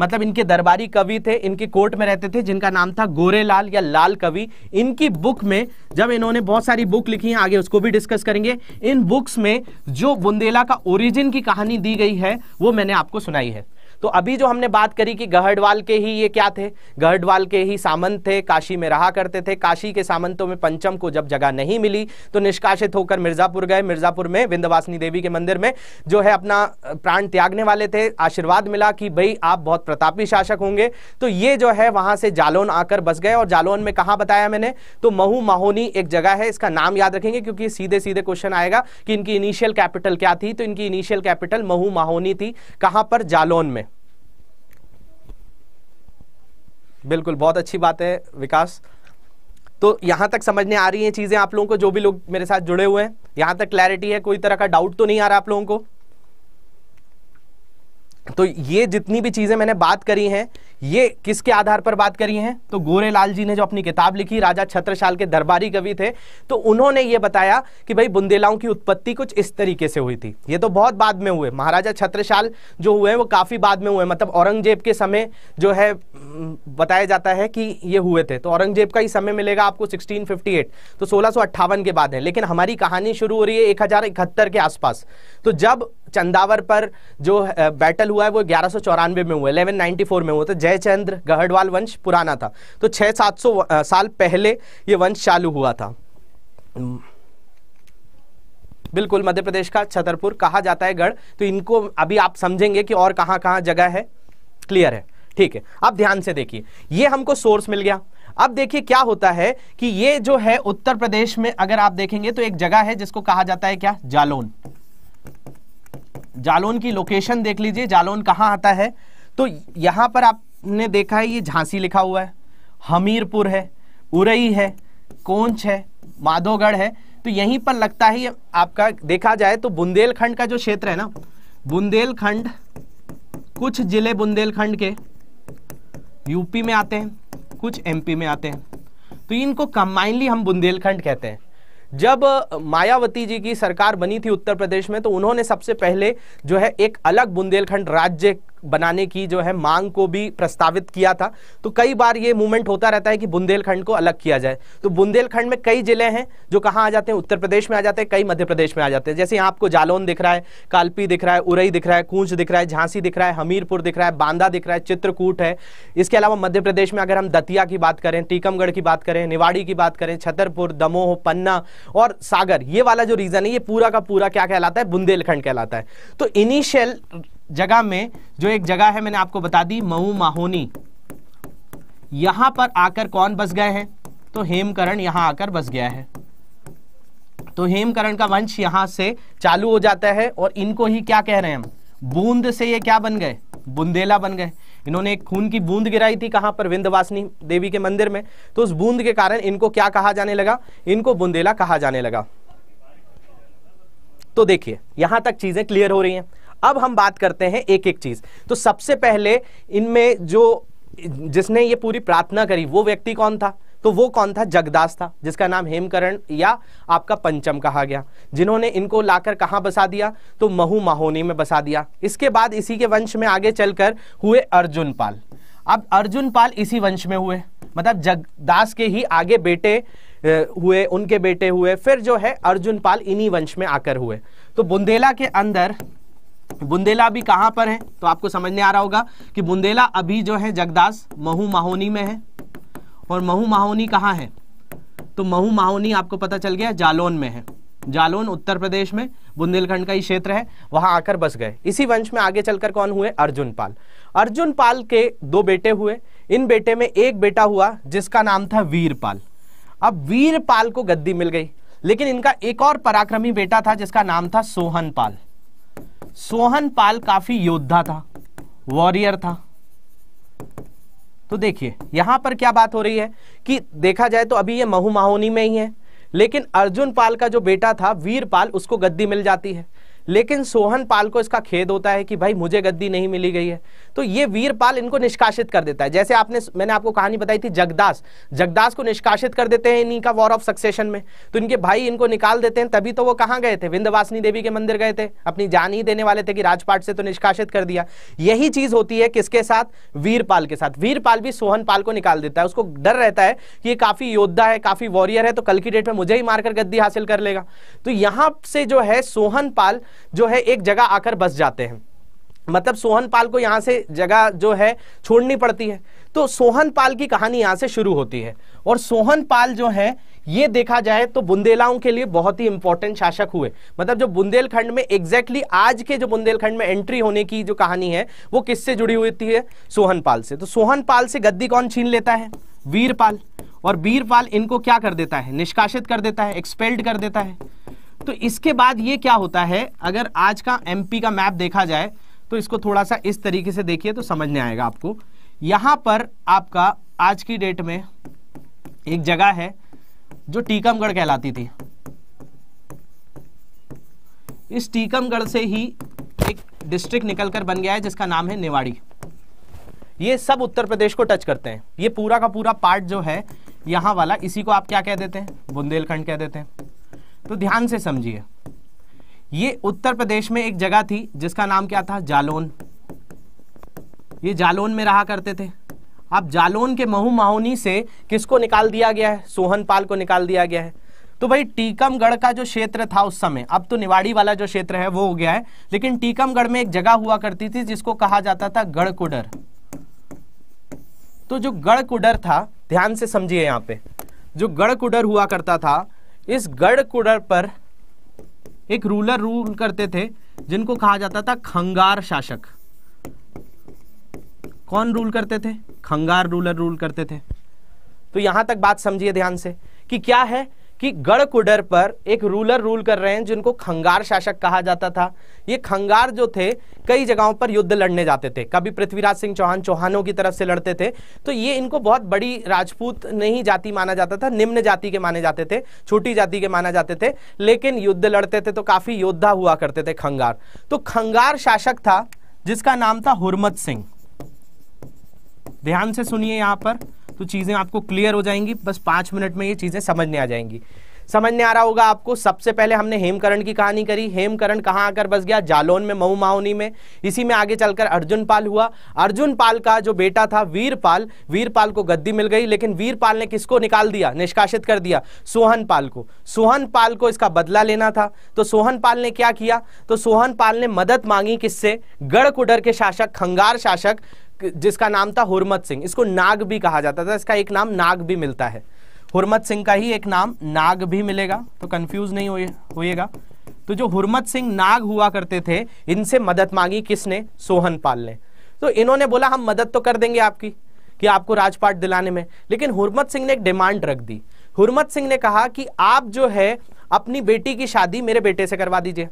मतलब इनके दरबारी कवि थे इनके कोर्ट में रहते थे जिनका नाम था गोरेलाल या लाल कवि इनकी बुक में जब इन्होंने बहुत सारी बुक लिखी है आगे उसको भी डिस्कस करेंगे इन बुक्स में जो बुंदेला का ओरिजिन की कहानी दी गई है वो मैंने आपको सुनाई है तो अभी जो हमने बात करी कि गहडवाल के ही ये क्या थे गहडवाल के ही सामंत थे काशी में रहा करते थे काशी के सामंतों में पंचम को जब जगह नहीं मिली तो निष्कासित होकर मिर्जापुर गए मिर्जापुर में विंध्यवासिनी देवी के मंदिर में जो है अपना प्राण त्यागने वाले थे आशीर्वाद मिला कि भाई आप बहुत प्रतापी शासक होंगे तो ये जो है वहां से जालौन आकर बस गए और जालौन में कहा बताया मैंने तो महू माहोनी एक जगह है इसका नाम याद रखेंगे क्योंकि सीधे सीधे क्वेश्चन आएगा कि इनकी इनिशियल कैपिटल क्या थी तो इनकी इनिशियल कैपिटल महू माहोनी थी कहां पर जालौन में बिल्कुल बहुत अच्छी बात है विकास तो यहाँ तक समझने आ रही हैं चीज़ें आप लोगों को जो भी लोग मेरे साथ जुड़े हुए हैं यहाँ तक क्लैरिटी है कोई तरह का डाउट तो नहीं आ रहा आप लोगों को तो ये जितनी भी चीज़ें मैंने बात करी हैं ये किसके आधार पर बात करी हैं तो गोरेलाल जी ने जो अपनी किताब लिखी राजा छत्रशाल के दरबारी कवि थे तो उन्होंने ये बताया कि भाई बुंदेलाओं की उत्पत्ति कुछ इस तरीके से हुई थी ये तो बहुत बाद में हुए महाराजा छत्रशाल जो हुए वो काफ़ी बाद में हुए मतलब औरंगजेब के समय जो है बताया जाता है कि ये हुए थे तो औरंगजेब का ही समय मिलेगा आपको सिक्सटीन तो सोलह के बाद है लेकिन हमारी कहानी शुरू हो रही है एक के आसपास तो जब चंदावर पर जो बैटल हुआ है वो ग्यारह में हुआ इलेवन 1194 में हुआ था तो जयचंद्र गहडवाल वंश पुराना था तो छः सात साल पहले ये वंश चालू हुआ था बिल्कुल मध्य प्रदेश का छतरपुर कहा जाता है गढ़ तो इनको अभी आप समझेंगे कि और कहाँ कहाँ जगह है क्लियर है ठीक है अब ध्यान से देखिए ये हमको सोर्स मिल गया अब देखिए क्या होता है कि ये जो है उत्तर प्रदेश में अगर आप देखेंगे तो एक जगह है जिसको कहा जाता है क्या जालोन जालौन की लोकेशन देख लीजिए जालौन कहाँ आता है तो यहाँ पर आपने देखा है ये झांसी लिखा हुआ है हमीरपुर है उरई है कोंच है माधोगढ़ है तो यहीं पर लगता है ये आपका देखा जाए तो बुंदेलखंड का जो क्षेत्र है ना बुंदेलखंड कुछ जिले बुंदेलखंड के यूपी में आते हैं कुछ एमपी में आते हैं तो इनको कंबाइनली हम बुंदेलखंड कहते हैं जब मायावती जी की सरकार बनी थी उत्तर प्रदेश में तो उन्होंने सबसे पहले जो है एक अलग बुंदेलखंड राज्य बनाने की जो है मांग को भी प्रस्तावित किया था तो कई बार ये मूवमेंट होता रहता है कि बुंदेलखंड को अलग किया जाए तो बुंदेलखंड में कई जिले हैं जो कहाँ आ जाते हैं उत्तर प्रदेश में आ जाते हैं कई मध्य प्रदेश में आ जाते हैं जैसे यहाँ आपको जालौन दिख रहा है कालपी दिख रहा है उरई दिख रहा है कूंच दिख रहा है झांसी दिख रहा है हमीरपुर दिख रहा है बांदा दिख रहा है चित्रकूट है इसके अलावा मध्य प्रदेश में अगर हम दतिया की बात करें टीकमगढ़ की बात करें निवाड़ी की बात करें छतरपुर दमोह पन्ना और सागर ये वाला जो रीजन है ये पूरा का पूरा क्या कहलाता है बुंदेलखंड कहलाता है तो इनिशियल जगह में जो एक जगह है मैंने आपको बता दी मऊ माहौनी यहां पर आकर कौन बस गए हैं तो हेमकरण यहां आकर बस गया है तो हेमकरण का वंश यहां से चालू हो जाता है और इनको ही क्या कह रहे हैं हम बूंद से ये क्या बन गए बुंदेला बन गए इन्होंने एक खून की बूंद गिराई थी कहां पर विंध्यवासिनी देवी के मंदिर में तो उस बूंद के कारण इनको क्या कहा जाने लगा इनको बुंदेला कहा जाने लगा तो देखिए यहां तक चीजें क्लियर हो रही हैं अब हम बात करते हैं एक एक चीज तो सबसे पहले इनमें जो जिसने ये पूरी प्रार्थना करी वो व्यक्ति कौन था तो वो कौन था जगदास था जिसका नाम हेमकरण या आपका पंचम कहा गया जिन्होंने इनको लाकर कहां बसा दिया तो महू माहौनी में बसा दिया इसके बाद इसी के वंश में आगे चलकर हुए अर्जुन पाल अब अर्जुन पाल इसी वंश में हुए मतलब जगदास के ही आगे बेटे हुए उनके बेटे हुए फिर जो है अर्जुन पाल इन्हीं वंश में आकर हुए तो बुंदेला के अंदर बुंदेला अभी कहां पर है तो आपको समझ आ रहा होगा कि बुंदेला अभी जो है जगदास महू माहौनी में है और महू माहौनी कहां है तो महू माहौनी आपको पता चल गया जालौन में है जालौन उत्तर प्रदेश में बुंदेलखंड का ही क्षेत्र है वहां आकर बस गए इसी वंश में आगे चलकर कौन हुए अर्जुन पाल अर्जुन पाल के दो बेटे हुए इन बेटे में एक बेटा हुआ जिसका नाम था वीरपाल अब वीरपाल को गद्दी मिल गई लेकिन इनका एक और पराक्रमी बेटा था जिसका नाम था सोहन पाल सोहन पाल काफी योद्धा था वॉरियर था तो देखिए यहां पर क्या बात हो रही है कि देखा जाए तो अभी ये महु में ही है लेकिन अर्जुन पाल का जो बेटा था वीर पाल उसको गद्दी मिल जाती है लेकिन सोहन पाल को इसका खेद होता है कि भाई मुझे गद्दी नहीं मिली गई है तो ये वीरपाल इनको निष्कासित कर देता है जैसे आपने मैंने आपको कहानी बताई थी जगदास जगदास को निष्कासित कर देते हैं इन्हीं का वॉर ऑफ सक्सेशन में तो इनके भाई इनको निकाल देते हैं तभी तो वो कहाँ गए थे विंध्यवासिनी देवी के मंदिर गए थे अपनी जान ही देने वाले थे कि राजपाट से तो निष्कासित कर दिया यही चीज होती है किसके साथ वीरपाल के साथ वीरपाल भी सोहनपाल को निकाल देता है उसको डर रहता है कि ये काफी योद्धा है काफी वॉरियर है तो कल की डेट में मुझे ही मारकर गद्दी हासिल कर लेगा तो यहां से जो है सोहनपाल जो है एक जगह आकर बस जाते हैं मतलब सोहन पाल को यहाँ से जगह जो है छोड़नी पड़ती है तो सोहन पाल की कहानी यहाँ से शुरू होती है और सोहन पाल जो है ये देखा जाए तो बुंदेलाओं के लिए बहुत ही इंपॉर्टेंट शासक हुए मतलब जो बुंदेलखंड में एग्जैक्टली exactly आज के जो बुंदेलखंड में एंट्री होने की जो कहानी है वो किससे जुड़ी हुई थी है सोहन पाल से तो सोहन पाल से गद्दी कौन छीन लेता है वीरपाल और वीरपाल इनको क्या कर देता है निष्कासित कर देता है एक्सपेल्ड कर देता है तो इसके बाद ये क्या होता है अगर आज का एमपी का मैप देखा जाए तो इसको थोड़ा सा इस तरीके से देखिए तो समझ में आएगा आपको यहां पर आपका आज की डेट में एक जगह है जो टीकमगढ़ कहलाती थी इस टीकमगढ़ से ही एक डिस्ट्रिक्ट निकलकर बन गया है जिसका नाम है निवाड़ी ये सब उत्तर प्रदेश को टच करते हैं ये पूरा का पूरा पार्ट जो है यहां वाला इसी को आप क्या कह देते हैं बुंदेलखंड कह देते हैं तो ध्यान से समझिए ये उत्तर प्रदेश में एक जगह थी जिसका नाम क्या था जालोन ये जालोन में रहा करते थे अब जालोन के महू माहौनी से किसको निकाल दिया गया है सोहन पाल को निकाल दिया गया है तो भाई टीकमगढ़ का जो क्षेत्र था उस समय अब तो निवाड़ी वाला जो क्षेत्र है वो हो गया है लेकिन टीकमगढ़ में एक जगह हुआ करती थी जिसको कहा जाता था गढ़कुडर तो जो गढ़कुडर था ध्यान से समझिए यहां पे जो गढ़कुडर हुआ करता था इस गढ़कुडर पर एक रूलर रूल करते थे जिनको कहा जाता था खंगार शासक कौन रूल करते थे खंगार रूलर रूल करते थे तो यहां तक बात समझिए ध्यान से कि क्या है कि गढ़कुडर पर एक रूलर रूल कर रहे हैं जिनको खंगार शासक कहा जाता था ये खंगार जो थे कई जगहों पर युद्ध लड़ने जाते थे कभी पृथ्वीराज सिंह चौहान चौहानों की तरफ से लड़ते थे तो ये इनको बहुत बड़ी राजपूत नहीं जाति माना जाता था निम्न जाति के माने जाते थे छोटी जाति के माना जाते थे लेकिन युद्ध लड़ते थे तो काफी योद्धा हुआ करते थे खंगार तो खंगार शासक था जिसका नाम था हुरमत सिंह ध्यान से सुनिए यहां पर तो चीज़ें आपको क्लियर हो जाएंगी बस पाँच मिनट में ये चीज़ें समझ में आ जाएंगी समझ में आ रहा होगा आपको सबसे पहले हमने हेमकरण की कहानी करी हेमकरण कहाँ आकर बस गया जालौन में मऊ माउनी में इसी में आगे चलकर अर्जुन पाल हुआ अर्जुन पाल का जो बेटा था वीरपाल वीरपाल को गद्दी मिल गई लेकिन वीरपाल ने किसको निकाल दिया निष्कासित कर दिया सोहन पाल को सोहन पाल को इसका बदला लेना था तो सोहन पाल ने क्या किया तो सोहन पाल ने मदद मांगी किससे गढ़कुडर के शासक खंगार शासक जिसका नाम था हुरमत सिंह इसको नाग भी कहा जाता था इसका एक नाम नाग भी मिलता है हुरमत सिंह का ही एक नाम नाग भी मिलेगा तो कंफ्यूज नहीं होइएगा तो जो हुरमत सिंह नाग हुआ करते थे इनसे मदद मांगी किसने सोहन पाल ने तो इन्होंने बोला हम मदद तो कर देंगे आपकी कि आपको राजपाट दिलाने में लेकिन हुरमत सिंह ने एक डिमांड रख दी हुरमत सिंह ने कहा कि आप जो है अपनी बेटी की शादी मेरे बेटे से करवा दीजिए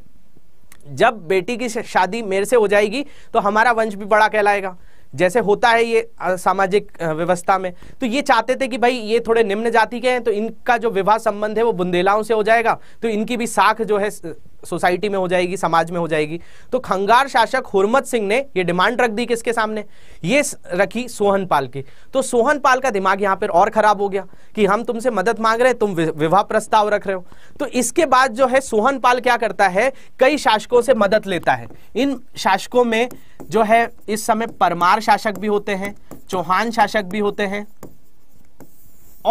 जब बेटी की शादी मेरे से हो जाएगी तो हमारा वंश भी बड़ा कहलाएगा जैसे होता है ये सामाजिक व्यवस्था में तो ये चाहते थे कि भाई ये थोड़े निम्न जाति के हैं तो इनका जो विवाह संबंध है वो बुंदेलाओं से हो जाएगा तो इनकी भी साख जो है सोसाइटी में हो जाएगी समाज में हो जाएगी तो खंगार शासक हुरमत सिंह ने ये डिमांड रख दी किसके सामने ये रखी सोहन पाल की तो सोहन पाल का दिमाग यहाँ पर और खराब हो गया कि हम तुमसे मदद मांग रहे हैं तुम विवाह प्रस्ताव रख रहे हो तो इसके बाद जो है सोहन पाल क्या करता है कई शासकों से मदद लेता है इन शासकों में जो है इस समय परमार शासक भी होते हैं चौहान शासक भी होते हैं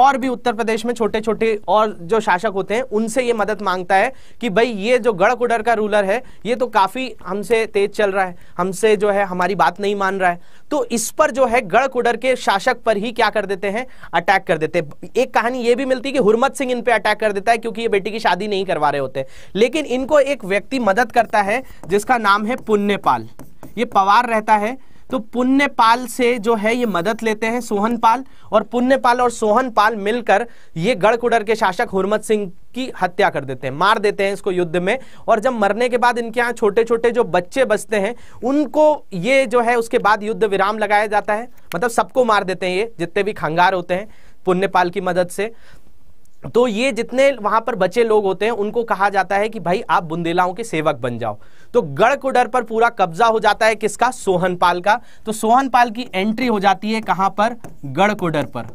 और भी उत्तर प्रदेश में छोटे छोटे और जो शासक होते हैं उनसे ये मदद मांगता है कि भाई ये जो गढ़ कुडर का रूलर है ये तो काफ़ी हमसे तेज चल रहा है हमसे जो है हमारी बात नहीं मान रहा है तो इस पर जो है गढ़ कुडर के शासक पर ही क्या कर देते हैं अटैक कर देते हैं एक कहानी ये भी मिलती है कि हुरमत सिंह इन पर अटैक कर देता है क्योंकि ये बेटी की शादी नहीं करवा रहे होते लेकिन इनको एक व्यक्ति मदद करता है जिसका नाम है पुण्यपाल ये पवार रहता है तो पुण्यपाल से जो है ये मदद लेते हैं सोहनपाल और पुण्यपाल और सोहनपाल मिलकर ये गढ़कुडर के शासक हुरमत सिंह की हत्या कर देते हैं मार देते हैं इसको युद्ध में और जब मरने के बाद इनके यहाँ छोटे छोटे जो बच्चे बचते हैं उनको ये जो है उसके बाद युद्ध विराम लगाया जाता है मतलब सबको मार देते हैं ये जितने भी खंगार होते हैं पुण्यपाल की मदद से तो ये जितने वहां पर बचे लोग होते हैं उनको कहा जाता है कि भाई आप बुंदेलाओं के सेवक बन जाओ तो गढ़ पर पूरा कब्जा हो जाता है किसका सोहनपाल का तो सोहनपाल की एंट्री हो जाती है कहां पर गढ़ पर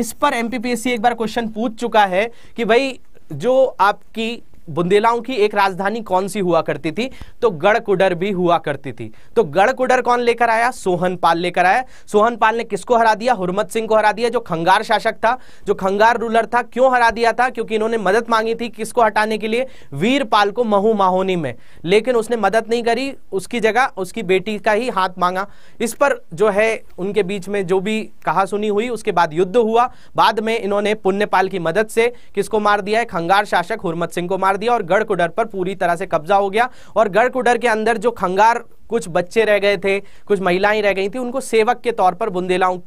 इस पर एमपीपीएससी एक बार क्वेश्चन पूछ चुका है कि भाई जो आपकी बुंदेलाओं की एक राजधानी कौन सी हुआ करती थी तो गढ़कुडर भी हुआ करती थी तो गढ़कुडर कौन लेकर आया सोहन पाल लेकर आया सोहन पाल ने किसको हरा दिया हुरमत सिंह को हरा दिया जो खंगार शासक था जो खंगार रूलर था क्यों हरा दिया था क्योंकि इन्होंने मदद मांगी थी किसको हटाने के लिए वीरपाल को महू माहोनी में लेकिन उसने मदद नहीं करी उसकी जगह उसकी बेटी का ही हाथ मांगा इस पर जो है उनके बीच में जो भी कहा सुनी हुई उसके बाद युद्ध हुआ बाद में इन्होंने पुण्यपाल की मदद से किसको मार दिया है खंगार शासक हुरमत सिंह को मार मार दिया और गढ़कुडर पर पूरी तरह से कब्जा हो गया और गढ़कुडर के अंदर जो खंगार कुछ बच्चे रह गए थे कुछ महिलाएं रह गई थी उनको सेवक के तौर पर बुंदेलाओं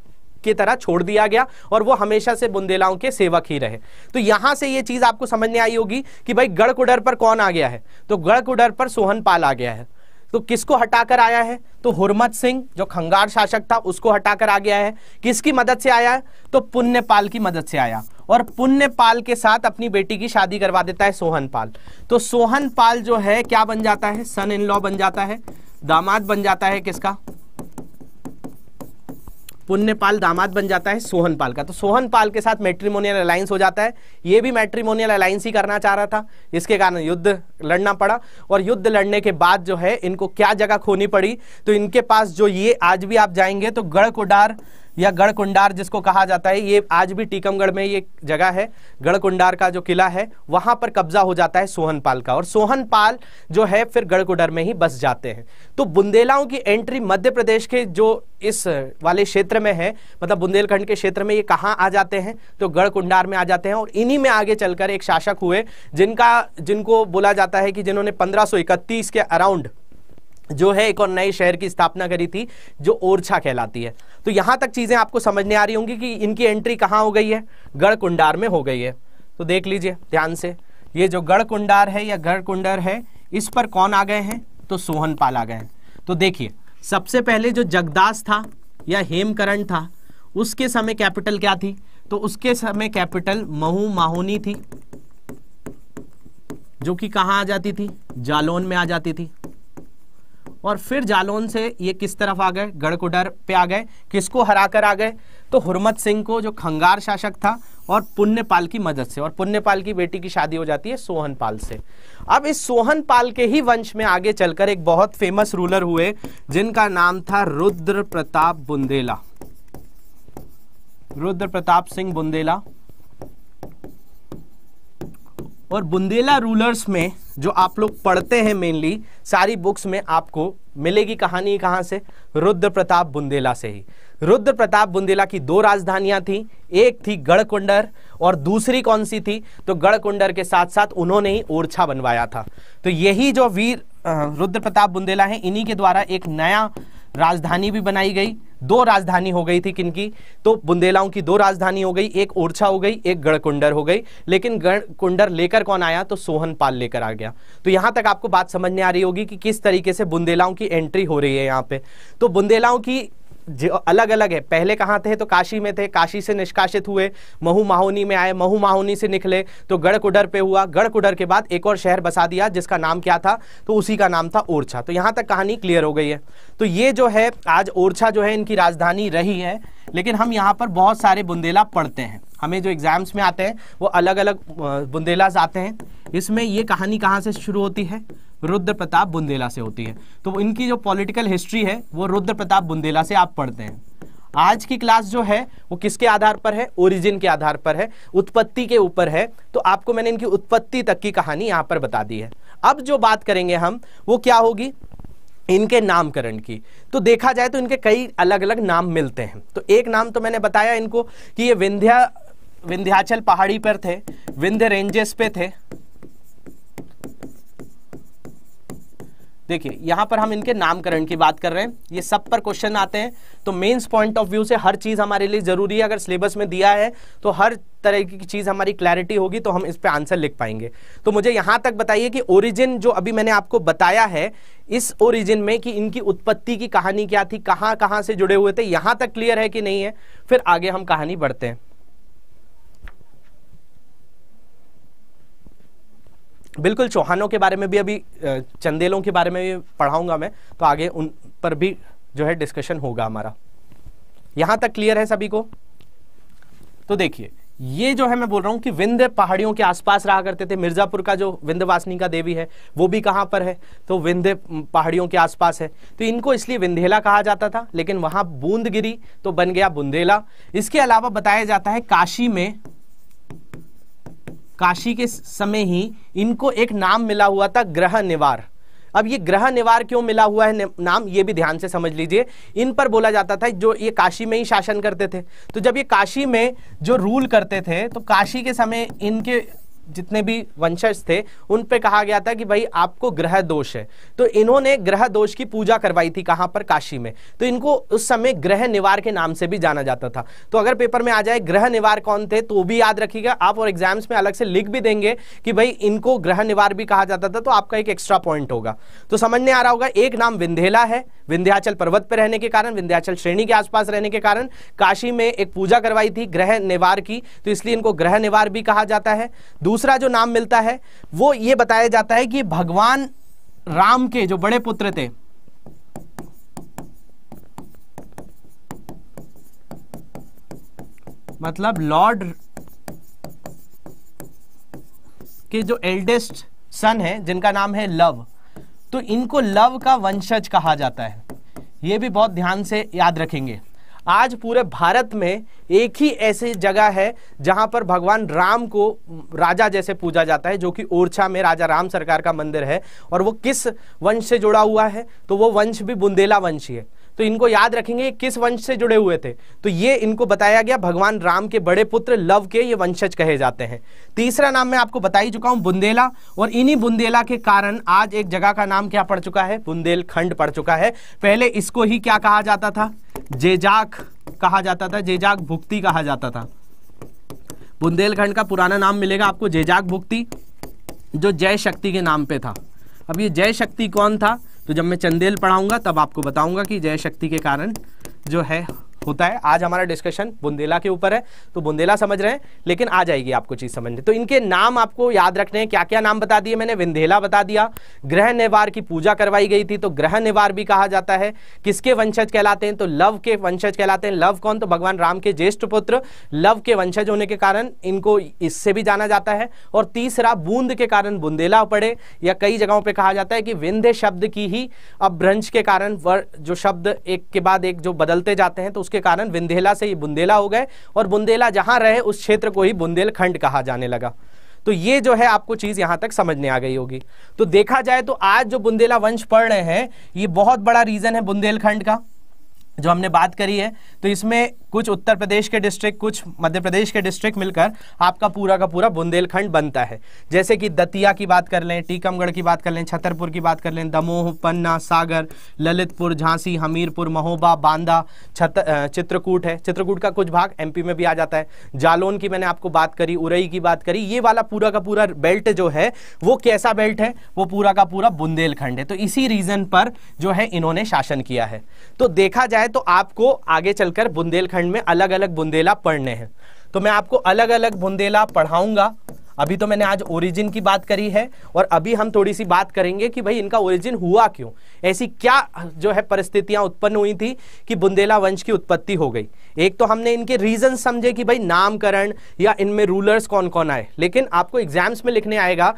की तरह छोड़ दिया गया और वो हमेशा से बुंदेलाओं के सेवक ही रहे तो यहां से ये चीज आपको समझ में आई होगी कि भाई गढ़कुडर पर कौन आ गया है तो गढ़कुडर पर सोहनपाल आ गया है तो किसको हटाकर आया है तो हुरमत सिंह जो खंगार शासक था उसको हटाकर आ गया है किसकी मदद से आया है तो पुण्यपाल की मदद से आया और पुण्य पाल के साथ अपनी बेटी की शादी करवा देता है सोहन पाल तो सोहन पाल जो है क्या बन जाता है सन इन लॉ बन जाता है दामाद बन जाता है किसका पुण्यपाल दामाद बन जाता है सोहन पाल का तो सोहन पाल के साथ मैट्रीमोनियल अलायंस हो जाता है ये भी मैट्रीमोनियल अलायंस ही करना चाह रहा था इसके कारण युद्ध लड़ना पड़ा और युद्ध लड़ने के बाद जो है इनको क्या जगह खोनी पड़ी तो इनके पास जो ये आज भी आप जाएंगे तो गढ़कोडार या गढ़कुंडार जिसको कहा जाता है ये आज भी टीकमगढ़ में ये जगह है गढ़कुंडार का जो किला है वहां पर कब्जा हो जाता है सोहनपाल का और सोहनपाल जो है फिर गढ़कुंडर में ही बस जाते हैं तो बुंदेलाओं की एंट्री मध्य प्रदेश के जो इस वाले क्षेत्र में है मतलब बुंदेलखंड के क्षेत्र में ये कहाँ आ जाते हैं तो गढ़कुंडार में आ जाते हैं और इन्हीं में आगे चलकर एक शासक हुए जिनका जिनको बोला जाता है कि जिन्होंने पंद्रह के अराउंड जो है एक और नए शहर की स्थापना करी थी जो ओरछा कहलाती है तो यहां तक चीज़ें आपको समझने आ रही होंगी कि इनकी एंट्री कहां हो गई है गढ़कुंडार में हो गई है तो देख लीजिए ध्यान से ये जो गढ़कुंडार है या गढ़कुंडर है इस पर कौन आ गए हैं तो सोहनपाल आ गए हैं तो देखिए सबसे पहले जो जगदास था या हेमकरण था उसके समय कैपिटल क्या थी तो उसके समय कैपिटल महू माहोनी थी जो कि कहाँ आ जाती थी जालौन में आ जाती थी और फिर जालौन से ये किस तरफ आ गए गढ़कुडर पे आ गए किसको हरा कर आ गए तो हुरमत सिंह को जो खंगार शासक था और पुण्यपाल की मदद से और पुण्यपाल की बेटी की शादी हो जाती है सोहनपाल से अब इस सोहनपाल के ही वंश में आगे चलकर एक बहुत फेमस रूलर हुए जिनका नाम था रुद्र प्रताप बुंदेला रुद्र प्रताप सिंह बुंदेला और बुंदेला रूलर्स में जो आप लोग पढ़ते हैं मेनली सारी बुक्स में आपको मिलेगी कहानी कहाँ से रुद्र प्रताप बुंदेला से ही रुद्र प्रताप बुंदेला की दो राजधानियां थी एक थी गढ़कुंडर और दूसरी कौन सी थी तो गढ़कुंडर के साथ साथ उन्होंने ही ओरछा बनवाया था तो यही जो वीर रुद्र प्रताप बुंदेला है इन्हीं के द्वारा एक नया राजधानी भी बनाई गई दो राजधानी हो गई थी किनकी तो बुंदेलाओं की दो राजधानी हो गई एक ओरछा हो गई एक गढ़कुंडर हो गई लेकिन गढ़कुंडर लेकर कौन आया तो सोहन पाल लेकर आ गया तो यहां तक आपको बात समझ में आ रही होगी कि किस तरीके से बुंदेलाओं की एंट्री हो रही है यहां पे तो बुंदेलाओं की अलग अलग है पहले कहाँ थे तो काशी में थे काशी से निष्कासित हुए महू माहौनी में आए महू माहौनी से निकले तो गढ़कुडर पे हुआ गढ़कुडर के बाद एक और शहर बसा दिया जिसका नाम क्या था तो उसी का नाम था ओरछा तो यहाँ तक कहानी क्लियर हो गई है तो ये जो है आज ओरछा जो है इनकी राजधानी रही है लेकिन हम यहाँ पर बहुत सारे बुंदेला पढ़ते हैं हमें जो एग्जाम्स में आते हैं वो अलग अलग बुंदेलाज आते हैं इसमें ये कहानी कहाँ से शुरू होती है रुद्र प्रताप बुंदेला से होती है तो इनकी जो पॉलिटिकल हिस्ट्री है वो रुद्र प्रताप बुंदेला से आप पढ़ते हैं आज की क्लास जो है वो किसके आधार पर है ओरिजिन के आधार पर है उत्पत्ति के ऊपर है तो आपको मैंने इनकी उत्पत्ति तक की कहानी यहाँ पर बता दी है अब जो बात करेंगे हम वो क्या होगी इनके नामकरण की तो देखा जाए तो इनके कई अलग अलग नाम मिलते हैं तो एक नाम तो मैंने बताया इनको कि ये विंध्या विंध्याचल पहाड़ी पर थे विंध्य रेंजेस पे थे देखिए यहां पर हम इनके नामकरण की बात कर रहे हैं ये सब पर क्वेश्चन आते हैं तो मेंस पॉइंट ऑफ व्यू से हर चीज़ हमारे लिए ज़रूरी है अगर सिलेबस में दिया है तो हर तरह की चीज़ हमारी क्लैरिटी होगी तो हम इस पर आंसर लिख पाएंगे तो मुझे यहां तक बताइए कि ओरिजिन जो अभी मैंने आपको बताया है इस ओरिजिन में कि इनकी उत्पत्ति की कहानी क्या थी कहाँ कहाँ से जुड़े हुए थे यहां तक क्लियर है कि नहीं है फिर आगे हम कहानी बढ़ते हैं बिल्कुल चौहानों के बारे में भी अभी चंदेलों के बारे में भी पढ़ाऊंगा मैं तो आगे उन पर भी जो है डिस्कशन होगा हमारा यहां तक क्लियर है सभी को तो देखिए ये जो है मैं बोल रहा हूं कि विंध्य पहाड़ियों के आसपास रहा करते थे मिर्जापुर का जो विंध्यवासिनी का देवी है वो भी कहां पर है तो विंध्य पहाड़ियों के आसपास है तो इनको इसलिए विंधेला कहा जाता था लेकिन वहां बूंदगिरी तो बन गया बुंदेला इसके अलावा बताया जाता है काशी में काशी के समय ही इनको एक नाम मिला हुआ था ग्रह निवार अब ये ग्रह निवार क्यों मिला हुआ है नाम ये भी ध्यान से समझ लीजिए इन पर बोला जाता था जो ये काशी में ही शासन करते थे तो जब ये काशी में जो रूल करते थे तो काशी के समय इनके जितने भी वंशज थे उन पे कहा गया था कि भाई आपको ग्रह दोष है तो इन्होंने ग्रह दोष की पूजा करवाई थी कहां पर काशी में तो इनको उस समय ग्रह निवार के नाम से भी जाना जाता था तो अगर पेपर में आ जाए ग्रह निवार कौन थे तो भी याद रखिएगा आप और एग्जाम्स में अलग से लिख भी देंगे कि भाई इनको ग्रह निवार भी कहा जाता था तो आपका एक एक्स्ट्रा पॉइंट होगा तो समझने आ रहा होगा एक नाम विंधेला है विंध्याचल पर्वत पर रहने के कारण विंध्याचल श्रेणी के आसपास रहने के कारण काशी में एक पूजा करवाई थी ग्रह निवार की तो इसलिए इनको ग्रह निवार भी कहा जाता है दूसरा जो नाम मिलता है वो ये बताया जाता है कि भगवान राम के जो बड़े पुत्र थे मतलब लॉर्ड के जो एल्डेस्ट सन है जिनका नाम है लव तो इनको लव का वंशज कहा जाता है ये भी बहुत ध्यान से याद रखेंगे आज पूरे भारत में एक ही ऐसी जगह है जहां पर भगवान राम को राजा जैसे पूजा जाता है जो कि ओरछा में राजा राम सरकार का मंदिर है और वो किस वंश से जुड़ा हुआ है तो वो वंश भी बुंदेला वंश ही है तो इनको याद रखेंगे किस वंश से जुड़े हुए थे तो ये इनको बताया गया भगवान राम के बड़े पुत्र लव के ये वंशज कहे जाते हैं तीसरा नाम मैं आपको बता ही चुका हूं बुंदेला और इन्हीं बुंदेला के कारण आज एक जगह का नाम क्या पड़ चुका है बुंदेलखंड पड़ चुका है पहले इसको ही क्या कहा जाता था जेजाक कहा जाता था जेजाक भुक्ति कहा जाता था बुंदेलखंड का पुराना नाम मिलेगा आपको जेजाक भुक्ति जो जय शक्ति के नाम पे था अब ये जय शक्ति कौन था तो जब मैं चंदेल पढ़ाऊंगा तब आपको बताऊँगा कि जय शक्ति के कारण जो है होता है आज हमारा डिस्कशन बुंदेला के ऊपर है तो बुंदेला समझ रहे हैं लेकिन आ जाएगी आपको चीज समझने तो इनके नाम आपको याद रखने हैं क्या क्या नाम बता दिए मैंने विंधेला बता दिया ग्रह निवार की पूजा करवाई गई थी तो ग्रह निवार भी कहा जाता है किसके वंशज कहलाते हैं तो लव के वंशज कहलाते हैं लव कौन तो भगवान राम के ज्येष्ठ पुत्र लव के वंशज होने के कारण इनको इससे भी जाना जाता है और तीसरा बूंद के कारण बुंदेला पड़े या कई जगहों पर कहा जाता है कि विंध्य शब्द की ही अभ्रंश के कारण जो शब्द एक के बाद एक जो बदलते जाते हैं तो उसके कारण विंधेला से ये बुंदेला हो गए और बुंदेला जहां रहे उस क्षेत्र को ही बुंदेलखंड कहा जाने लगा तो ये जो है आपको चीज यहां तक समझने आ गई होगी तो देखा जाए तो आज जो बुंदेला वंश पढ़ रहे हैं ये बहुत बड़ा रीजन है बुंदेलखंड का जो हमने बात करी है तो इसमें कुछ उत्तर प्रदेश के डिस्ट्रिक्ट कुछ मध्य प्रदेश के डिस्ट्रिक्ट मिलकर आपका पूरा का पूरा बुंदेलखंड बनता है जैसे कि दतिया की बात कर लें टीकमगढ़ की बात कर लें छतरपुर की बात कर लें दमोह पन्ना सागर ललितपुर झांसी हमीरपुर महोबा बांदा छत चित्रकूट है चित्रकूट का कुछ भाग एमपी में भी आ जाता है जालौन की मैंने आपको बात करी उरई की बात करी ये वाला पूरा का पूरा बेल्ट जो है वो कैसा बेल्ट है वो पूरा का पूरा बुंदेलखंड है तो इसी रीजन पर जो है इन्होंने शासन किया है तो देखा जाए तो आपको आगे चलकर बुंदेलखंड खंड में अलग अलग बुंदेला पढ़ने हैं तो मैं आपको अलग अलग बुंदेला पढ़ाऊंगा अभी तो मैंने आज ओरिजिन की बात करी है और अभी हम थोड़ी सी बात करेंगे कि भाई इनका ओरिजिन हुआ क्यों ऐसी क्या जो है परिस्थितियां उत्पन्न हुई थी कि बुंदेला वंश की उत्पत्ति हो गई एक तो हमने इनके रीजन समझे कि भाई नामकरण या इनमें रूलर्स कौन कौन आए लेकिन आपको एग्जाम्स में लिखने आएगा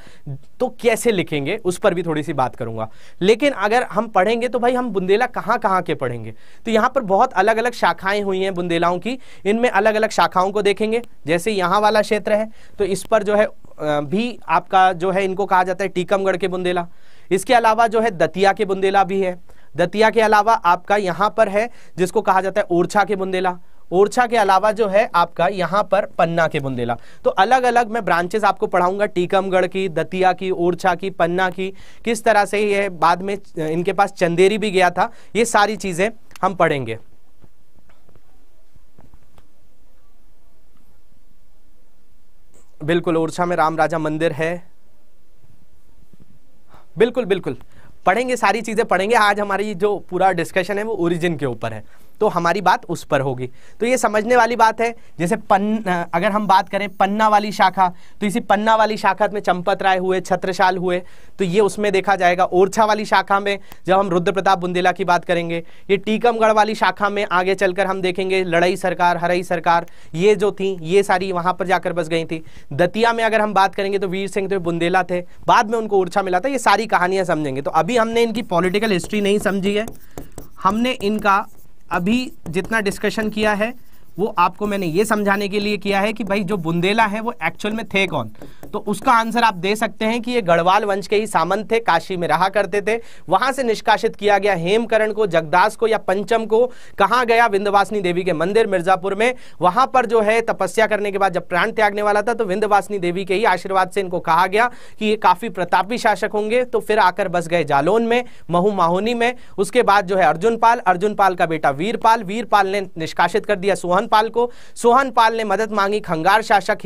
तो कैसे लिखेंगे उस पर भी थोड़ी सी बात करूंगा लेकिन अगर हम पढ़ेंगे तो भाई हम बुंदेला कहाँ कहाँ के पढ़ेंगे तो यहाँ पर बहुत अलग अलग शाखाएं हुई हैं बुंदेलाओं की इनमें अलग अलग शाखाओं को देखेंगे जैसे यहाँ वाला क्षेत्र है तो इस पर जो है भी आपका जो है इनको कहा जाता है टीकमगढ़ के बुंदेला इसके अलावा जो है दतिया के बुंदेला भी है दतिया के अलावा आपका यहाँ पर है जिसको कहा जाता है ओरछा के बुंदेला ओरछा के अलावा जो है आपका यहाँ पर पन्ना के बुंदेला तो अलग अलग मैं ब्रांचेस आपको पढ़ाऊंगा टीकमगढ़ की दतिया की ओरछा की पन्ना की किस तरह से ये बाद में इनके पास चंदेरी भी गया था ये सारी चीज़ें हम पढ़ेंगे बिल्कुल ओरछा में राम राजा मंदिर है बिल्कुल बिल्कुल पढ़ेंगे सारी चीज़ें पढ़ेंगे आज हमारी जो पूरा डिस्कशन है वो ओरिजिन के ऊपर है तो हमारी बात उस पर होगी तो ये समझने वाली बात है जैसे पन अगर हम बात करें पन्ना वाली शाखा तो इसी पन्ना वाली शाखा में चंपत राय हुए छत्रशाल हुए तो ये उसमें देखा जाएगा ओरछा वाली शाखा में जब हम रुद्र प्रताप बुंदेला की बात करेंगे ये टीकमगढ़ वाली शाखा में आगे चलकर हम देखेंगे लड़ई सरकार हरई सरकार ये जो थी ये सारी वहाँ पर जाकर बस गई थी दतिया में अगर हम बात करेंगे तो वीर सिंह जो तो बुंदेला थे बाद में उनको ओरछा मिला था ये सारी कहानियाँ समझेंगे तो अभी हमने इनकी पॉलिटिकल हिस्ट्री नहीं समझी है हमने इनका अभी जितना डिस्कशन किया है वो आपको मैंने ये समझाने के लिए किया है कि भाई जो बुंदेला है वो एक्चुअल में थे कौन तो उसका आंसर आप दे सकते हैं कि ये गढ़वाल वंश के ही सामंत थे काशी में रहा करते थे वहां से निष्कासित किया गया हेमकरण को जगदास को या पंचम को कहा गया विंध्यवासिनी देवी के मंदिर मिर्जापुर में वहां पर जो है तपस्या करने के बाद जब प्राण त्यागने वाला था तो विंध्यवासिनी देवी के ही आशीर्वाद से इनको कहा गया कि ये काफी प्रतापी शासक होंगे तो फिर आकर बस गए जालोन में महू माहोनी में उसके बाद जो है अर्जुन पाल अर्जुन पाल का बेटा वीरपाल वीरपाल ने निष्कासित कर दिया सुहन सोहन पाल को सोहन पाल ने मदद मांगी खंगार शासक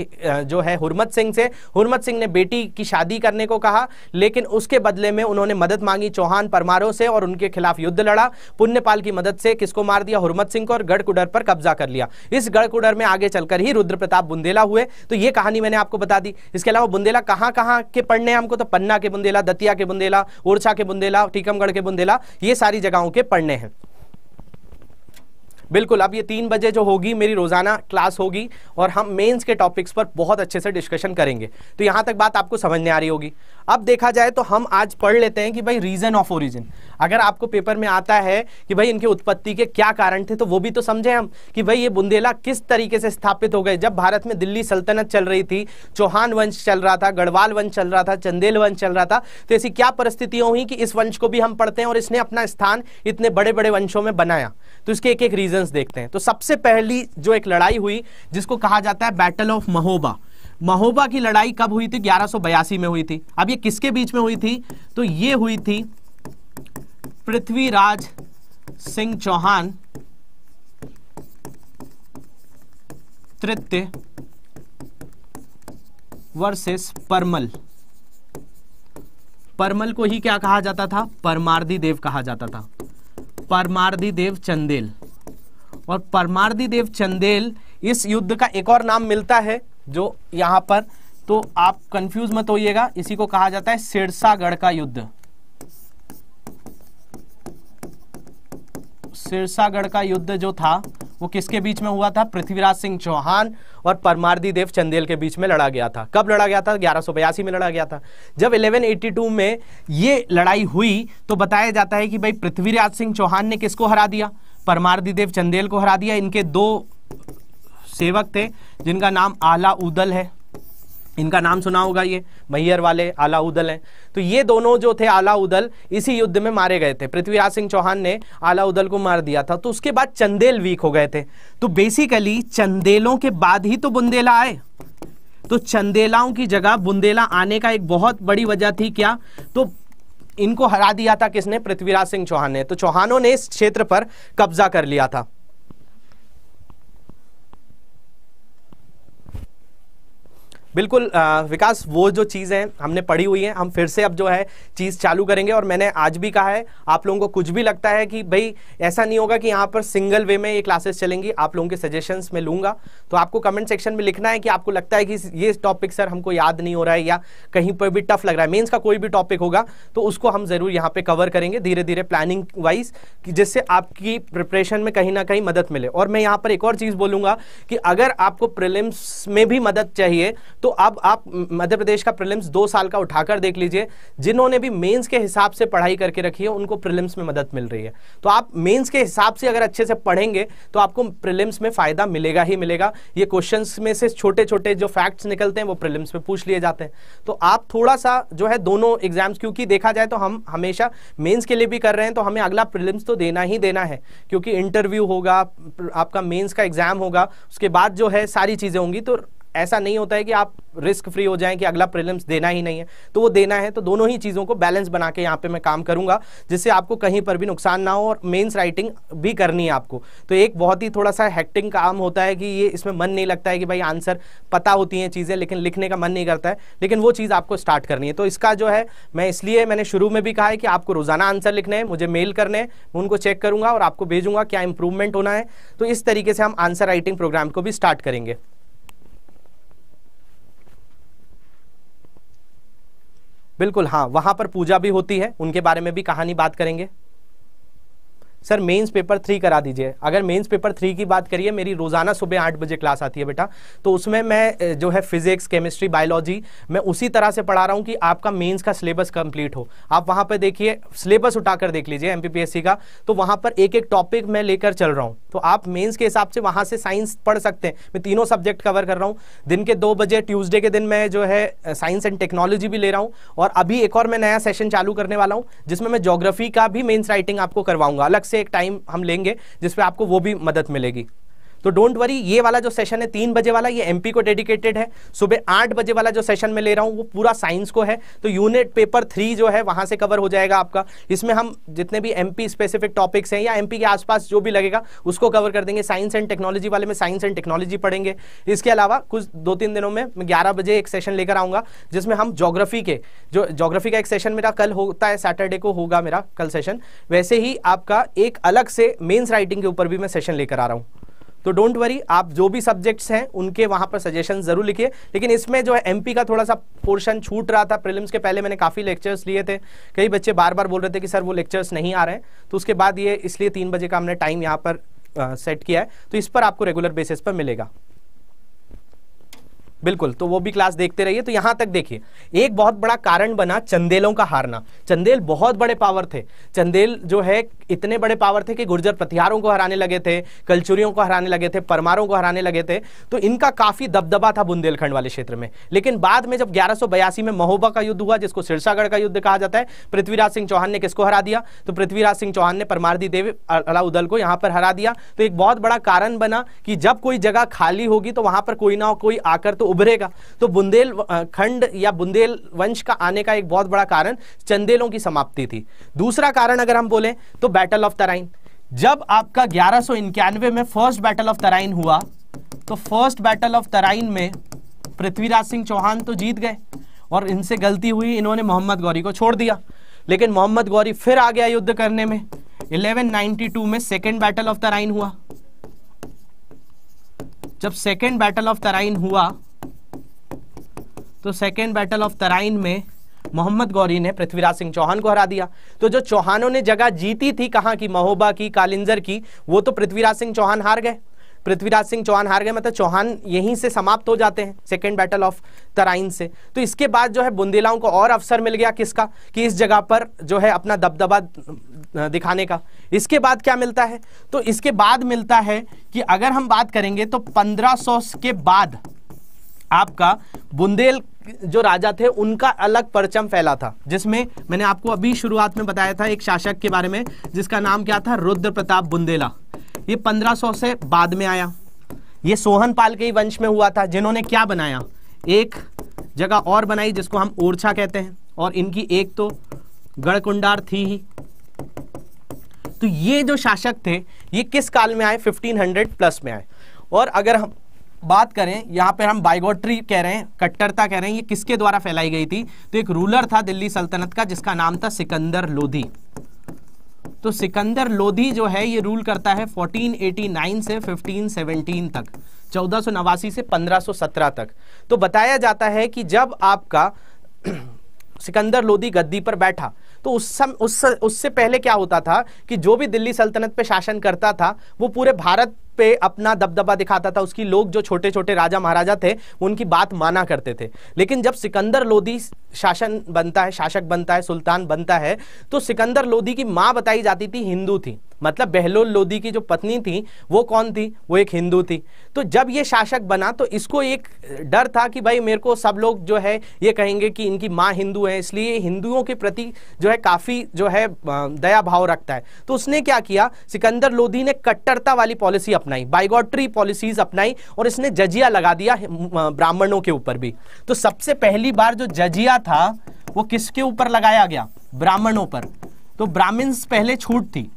जो है हुरमत सिंह से हुरमत सिंह ने बेटी की शादी करने को कहा लेकिन उसके बदले में उन्होंने मदद मांगी चौहान परमारों से और उनके खिलाफ युद्ध लड़ा पुण्यपाल की मदद से किसको मार दिया हुरमत सिंह को और गढ़कुडर पर कब्जा कर लिया इस गढ़कुडर में आगे चलकर ही रुद्र प्रताप बुंदेला हुए तो ये कहानी मैंने आपको बता दी इसके अलावा बुंदेला कहाँ कहाँ के पढ़ने हमको तो पन्ना के बुंदेला दतिया के बुंदेला ओरछा के बुंदेला टीकमगढ़ के बुंदेला ये सारी जगहों के पढ़ने हैं बिल्कुल अब ये तीन बजे जो होगी मेरी रोज़ाना क्लास होगी और हम मेंस के टॉपिक्स पर बहुत अच्छे से डिस्कशन करेंगे तो यहाँ तक बात आपको समझ आ रही होगी अब देखा जाए तो हम आज पढ़ लेते हैं कि भाई रीज़न ऑफ ओरिजिन अगर आपको पेपर में आता है कि भाई इनके उत्पत्ति के क्या कारण थे तो वो भी तो समझे हम कि भाई ये बुंदेला किस तरीके से स्थापित हो गए जब भारत में दिल्ली सल्तनत चल रही थी चौहान वंश चल रहा था गढ़वाल वंश चल रहा था चंदेल वंश चल रहा था तो ऐसी क्या परिस्थितियां हुई कि इस वंश को भी हम पढ़ते हैं और इसने अपना स्थान इतने बड़े बड़े वंशों में बनाया तो इसके एक एक रीजंस देखते हैं तो सबसे पहली जो एक लड़ाई हुई जिसको कहा जाता है बैटल ऑफ महोबा महोबा की लड़ाई कब हुई थी ग्यारह में हुई थी अब ये किसके बीच में हुई थी तो ये हुई थी पृथ्वीराज सिंह चौहान तृत्य वर्सेस परमल परमल को ही क्या कहा जाता था परमार्दी देव कहा जाता था परमारदी देव चंदेल और परमारदी देव चंदेल इस युद्ध का एक और नाम मिलता है जो यहां पर तो आप कंफ्यूज मत होइएगा इसी को कहा जाता है सिरसागढ़ का युद्ध सिरसागढ़ का युद्ध जो था वो किसके बीच में हुआ था पृथ्वीराज सिंह चौहान और परमारदी देव चंदेल के बीच में लड़ा गया था कब लड़ा गया था ग्यारह में लड़ा गया था जब 1182 में ये लड़ाई हुई तो बताया जाता है कि भाई पृथ्वीराज सिंह चौहान ने किसको हरा दिया परमारदी देव चंदेल को हरा दिया इनके दो सेवक थे जिनका नाम आला उदल है इनका नाम सुना होगा ये मैयर वाले आला उदल हैं तो ये दोनों जो थे आला उदल इसी युद्ध में मारे गए थे पृथ्वीराज सिंह चौहान ने आला उदल को मार दिया था तो उसके बाद चंदेल वीक हो गए थे तो बेसिकली चंदेलों के बाद ही तो बुंदेला आए तो चंदेलाओं की जगह बुंदेला आने का एक बहुत बड़ी वजह थी क्या तो इनको हरा दिया था किसने पृथ्वीराज सिंह चौहान ने तो चौहानों ने इस क्षेत्र पर कब्जा कर लिया था बिल्कुल आ, विकास वो जो चीज़ें हमने पढ़ी हुई हैं हम फिर से अब जो है चीज़ चालू करेंगे और मैंने आज भी कहा है आप लोगों को कुछ भी लगता है कि भाई ऐसा नहीं होगा कि यहाँ पर सिंगल वे में ये क्लासेस चलेंगी आप लोगों के सजेशंस में लूँगा तो आपको कमेंट सेक्शन में लिखना है कि आपको लगता है कि ये टॉपिक सर हमको याद नहीं हो रहा है या कहीं पर भी टफ लग रहा है मेन्स का कोई भी टॉपिक होगा तो उसको हम ज़रूर यहाँ पर कवर करेंगे धीरे धीरे प्लानिंग वाइज जिससे आपकी प्रिपरेशन में कहीं ना कहीं मदद मिले और मैं यहाँ पर एक और चीज़ बोलूँगा कि अगर आपको प्रिलिम्स में भी मदद चाहिए तो अब आप मध्य प्रदेश का प्रिलिम्स दो साल का उठाकर देख लीजिए जिन्होंने भी मेंस के हिसाब से पढ़ाई करके रखी है उनको प्रिलिम्स में मदद मिल रही है तो आप मेंस के हिसाब से अगर अच्छे से पढ़ेंगे तो आपको प्रिलिम्स में फायदा मिलेगा ही मिलेगा ये क्वेश्चन में से छोटे छोटे जो फैक्ट्स निकलते हैं वो प्रिलिम्स में पूछ लिए जाते हैं तो आप थोड़ा सा जो है दोनों एग्जाम्स क्योंकि देखा जाए तो हम हमेशा मेन्स के लिए भी कर रहे हैं तो हमें अगला प्रिलिम्स तो देना ही देना है क्योंकि इंटरव्यू होगा आपका मेन्स का एग्जाम होगा उसके बाद जो है सारी चीज़ें होंगी तो ऐसा नहीं होता है कि आप रिस्क फ्री हो जाएं कि अगला प्रीलिम्स देना ही नहीं है तो वो देना है तो दोनों ही चीज़ों को बैलेंस बना के यहाँ पे मैं काम करूँगा जिससे आपको कहीं पर भी नुकसान ना हो और मेंस राइटिंग भी करनी है आपको तो एक बहुत ही थोड़ा सा हैक्टिंग काम होता है कि ये इसमें मन नहीं लगता है कि भाई आंसर पता होती हैं चीज़ें लेकिन लिखने का मन नहीं करता है लेकिन वो चीज़ आपको स्टार्ट करनी है तो इसका जो है मैं इसलिए मैंने शुरू में भी कहा है कि आपको रोज़ाना आंसर लिखने हैं मुझे मेल करने हैं उनको चेक करूँगा और आपको भेजूंगा क्या इंप्रूवमेंट होना है तो इस तरीके से हम आंसर राइटिंग प्रोग्राम को भी स्टार्ट करेंगे बिल्कुल हाँ वहाँ पर पूजा भी होती है उनके बारे में भी कहानी बात करेंगे सर मेंस पेपर थ्री करा दीजिए अगर मेंस पेपर थ्री की बात करिए मेरी रोज़ाना सुबह आठ बजे क्लास आती है बेटा तो उसमें मैं जो है फिजिक्स केमिस्ट्री बायोलॉजी मैं उसी तरह से पढ़ा रहा हूँ कि आपका मेन्स का सिलेबस कंप्लीट हो आप वहाँ पर देखिए सिलेबस उठाकर देख लीजिए एम का तो वहाँ पर एक एक टॉपिक मैं लेकर चल रहा हूँ तो आप मेन्स के हिसाब से वहाँ से साइंस पढ़ सकते हैं मैं तीनों सब्जेक्ट कवर कर रहा हूँ दिन के दो बजे ट्यूजडे के दिन मैं जो है साइंस एंड टेक्नोलॉजी भी ले रहा हूँ और अभी एक और मैं नया सेशन चालू करने वाला हूँ जिसमें मैं जोग्राफी का भी मेन्स राइटिंग आपको करवाऊंगा अलग से से एक टाइम हम लेंगे जिसपे आपको वो भी मदद मिलेगी तो डोंट वरी ये वाला जो सेशन है तीन बजे वाला ये एमपी को डेडिकेटेड है सुबह आठ बजे वाला जो सेशन में ले रहा हूँ वो पूरा साइंस को है तो यूनिट पेपर थ्री जो है वहाँ से कवर हो जाएगा आपका इसमें हम जितने भी एमपी स्पेसिफिक टॉपिक्स हैं या एमपी के आसपास जो भी लगेगा उसको कवर कर देंगे साइंस एंड टेक्नोलॉजी वाले में साइंस एंड टेक्नोलॉजी पढ़ेंगे इसके अलावा कुछ दो तीन दिनों में मैं ग्यारह बजे एक सेशन लेकर आऊँगा जिसमें हम जोग्राफी के जो जोग्राफी का एक सेशन मेरा कल होता है सैटरडे को होगा मेरा कल सेशन वैसे ही आपका एक अलग से मेन्स राइटिंग के ऊपर भी मैं सेशन लेकर आ रहा हूँ तो डोंट वरी आप जो भी सब्जेक्ट्स हैं उनके वहाँ पर सजेशन जरूर लिखिए लेकिन इसमें जो है एम का थोड़ा सा पोर्शन छूट रहा था प्रिलिम्स के पहले मैंने काफ़ी लेक्चर्स लिए थे कई बच्चे बार बार बोल रहे थे कि सर वो लेक्चर्स नहीं आ रहे हैं तो उसके बाद ये इसलिए तीन बजे का हमने टाइम यहाँ पर सेट किया है तो इस पर आपको रेगुलर बेसिस पर मिलेगा बिल्कुल तो वो भी क्लास देखते रहिए तो यहां तक देखिए एक बहुत बड़ा कारण बना चंदेलों का हारना चंदेल बहुत बड़े पावर थे चंदेल जो है इतने बड़े पावर थे कि गुर्जर प्रतिहारों को हराने लगे थे कलचुरियों को हराने लगे थे परमारों को हराने लगे थे तो इनका काफी दबदबा था बुंदेलखंड वाले क्षेत्र में लेकिन बाद में जब ग्यारह में महोबा का युद्ध हुआ जिसको सिरसागढ़ का युद्ध कहा जाता है पृथ्वीराज सिंह चौहान ने किसको हरा दिया तो पृथ्वीराज सिंह चौहान ने परमारदी देव अलाउदल को यहां पर हरा दिया तो एक बहुत बड़ा कारण बना कि जब कोई जगह खाली होगी तो वहां पर कोई ना कोई आकर तो उभरेगा तो बुंदेल खंड या बुंदेल वंश का आने का एक बहुत बड़ा कारण चंदेलों की समाप्ति थी दूसरा कारण अगर हम बोले तो बैटल ऑफ तराइन जब आपका ग्यारह में फर्स्ट बैटल ऑफ तराइन हुआ तो फर्स्ट बैटल ऑफ तराइन में पृथ्वीराज सिंह चौहान तो जीत गए और इनसे गलती हुई इन्होंने मोहम्मद गौरी को छोड़ दिया लेकिन मोहम्मद गौरी फिर आ गया युद्ध करने में 1192 में सेकेंड बैटल ऑफ तराइन हुआ जब सेकेंड बैटल ऑफ तराइन हुआ तो सेकेंड बैटल ऑफ तराइन में मोहम्मद गौरी ने पृथ्वीराज सिंह चौहान को हरा दिया तो जो चौहानों ने जगह जीती थी कहाँ की महोबा की कालिंजर की वो तो पृथ्वीराज सिंह चौहान हार गए पृथ्वीराज सिंह चौहान हार गए मतलब चौहान यहीं से समाप्त हो जाते हैं सेकेंड बैटल ऑफ तराइन से तो इसके बाद जो है बुंदेलाओं को और अवसर मिल गया किसका कि इस जगह पर जो है अपना दबदबा दिखाने का इसके बाद क्या मिलता है तो इसके बाद मिलता है कि अगर हम बात करेंगे तो पंद्रह के बाद आपका बुंदेल जो राजा थे उनका अलग परचम फैला था जिसमें मैंने आपको अभी शुरुआत में बताया था एक शासक के बारे में जिसका नाम क्या था रुद्र प्रताप बुंदेला ये 1500 से बाद में आया ये सोहन पाल के ही वंश में हुआ था जिन्होंने क्या बनाया एक जगह और बनाई जिसको हम ओरछा कहते हैं और इनकी एक तो गढ़कुंडार थी ही तो ये जो शासक थे ये किस काल में आए 1500 प्लस में आए और अगर हम बात करें यहाँ पे हम बाइगोट्री कह रहे हैं कट्टरता कह रहे हैं ये किसके द्वारा फैलाई गई थी तो एक रूलर था दिल्ली सल्तनत का जिसका नाम था सिकंदर लोधी तो सिकंदर लोधी जो है ये रूल करता है 1489 से 1517 तक चौदह से 1517 तक तो बताया जाता है कि जब आपका सिकंदर लोधी गद्दी पर बैठा तो उस सम उस उससे पहले क्या होता था कि जो भी दिल्ली सल्तनत पे शासन करता था वो पूरे भारत पे अपना दबदबा दिखाता था उसकी लोग जो छोटे छोटे राजा महाराजा थे उनकी बात माना करते थे लेकिन जब सिकंदर लोधी शासन बनता है शासक बनता है सुल्तान बनता है तो सिकंदर लोधी की माँ बताई जाती थी हिंदू थी मतलब बहलोल लोधी की जो पत्नी थी वो कौन थी वो एक हिंदू थी तो जब ये शासक बना तो इसको एक डर था कि भाई मेरे को सब लोग जो है ये कहेंगे कि इनकी माँ हिंदू है इसलिए हिंदुओं के प्रति जो है काफ़ी जो है दया भाव रखता है तो उसने क्या किया सिकंदर लोधी ने कट्टरता वाली पॉलिसी अपनाई बाइगोट्री पॉलिसीज अपनाई और इसने जजिया लगा दिया ब्राह्मणों के ऊपर भी तो सबसे पहली बार जो जजिया था वो किसके ऊपर लगाया गया ब्राह्मणों पर तो ब्राह्मण्स पहले छूट थी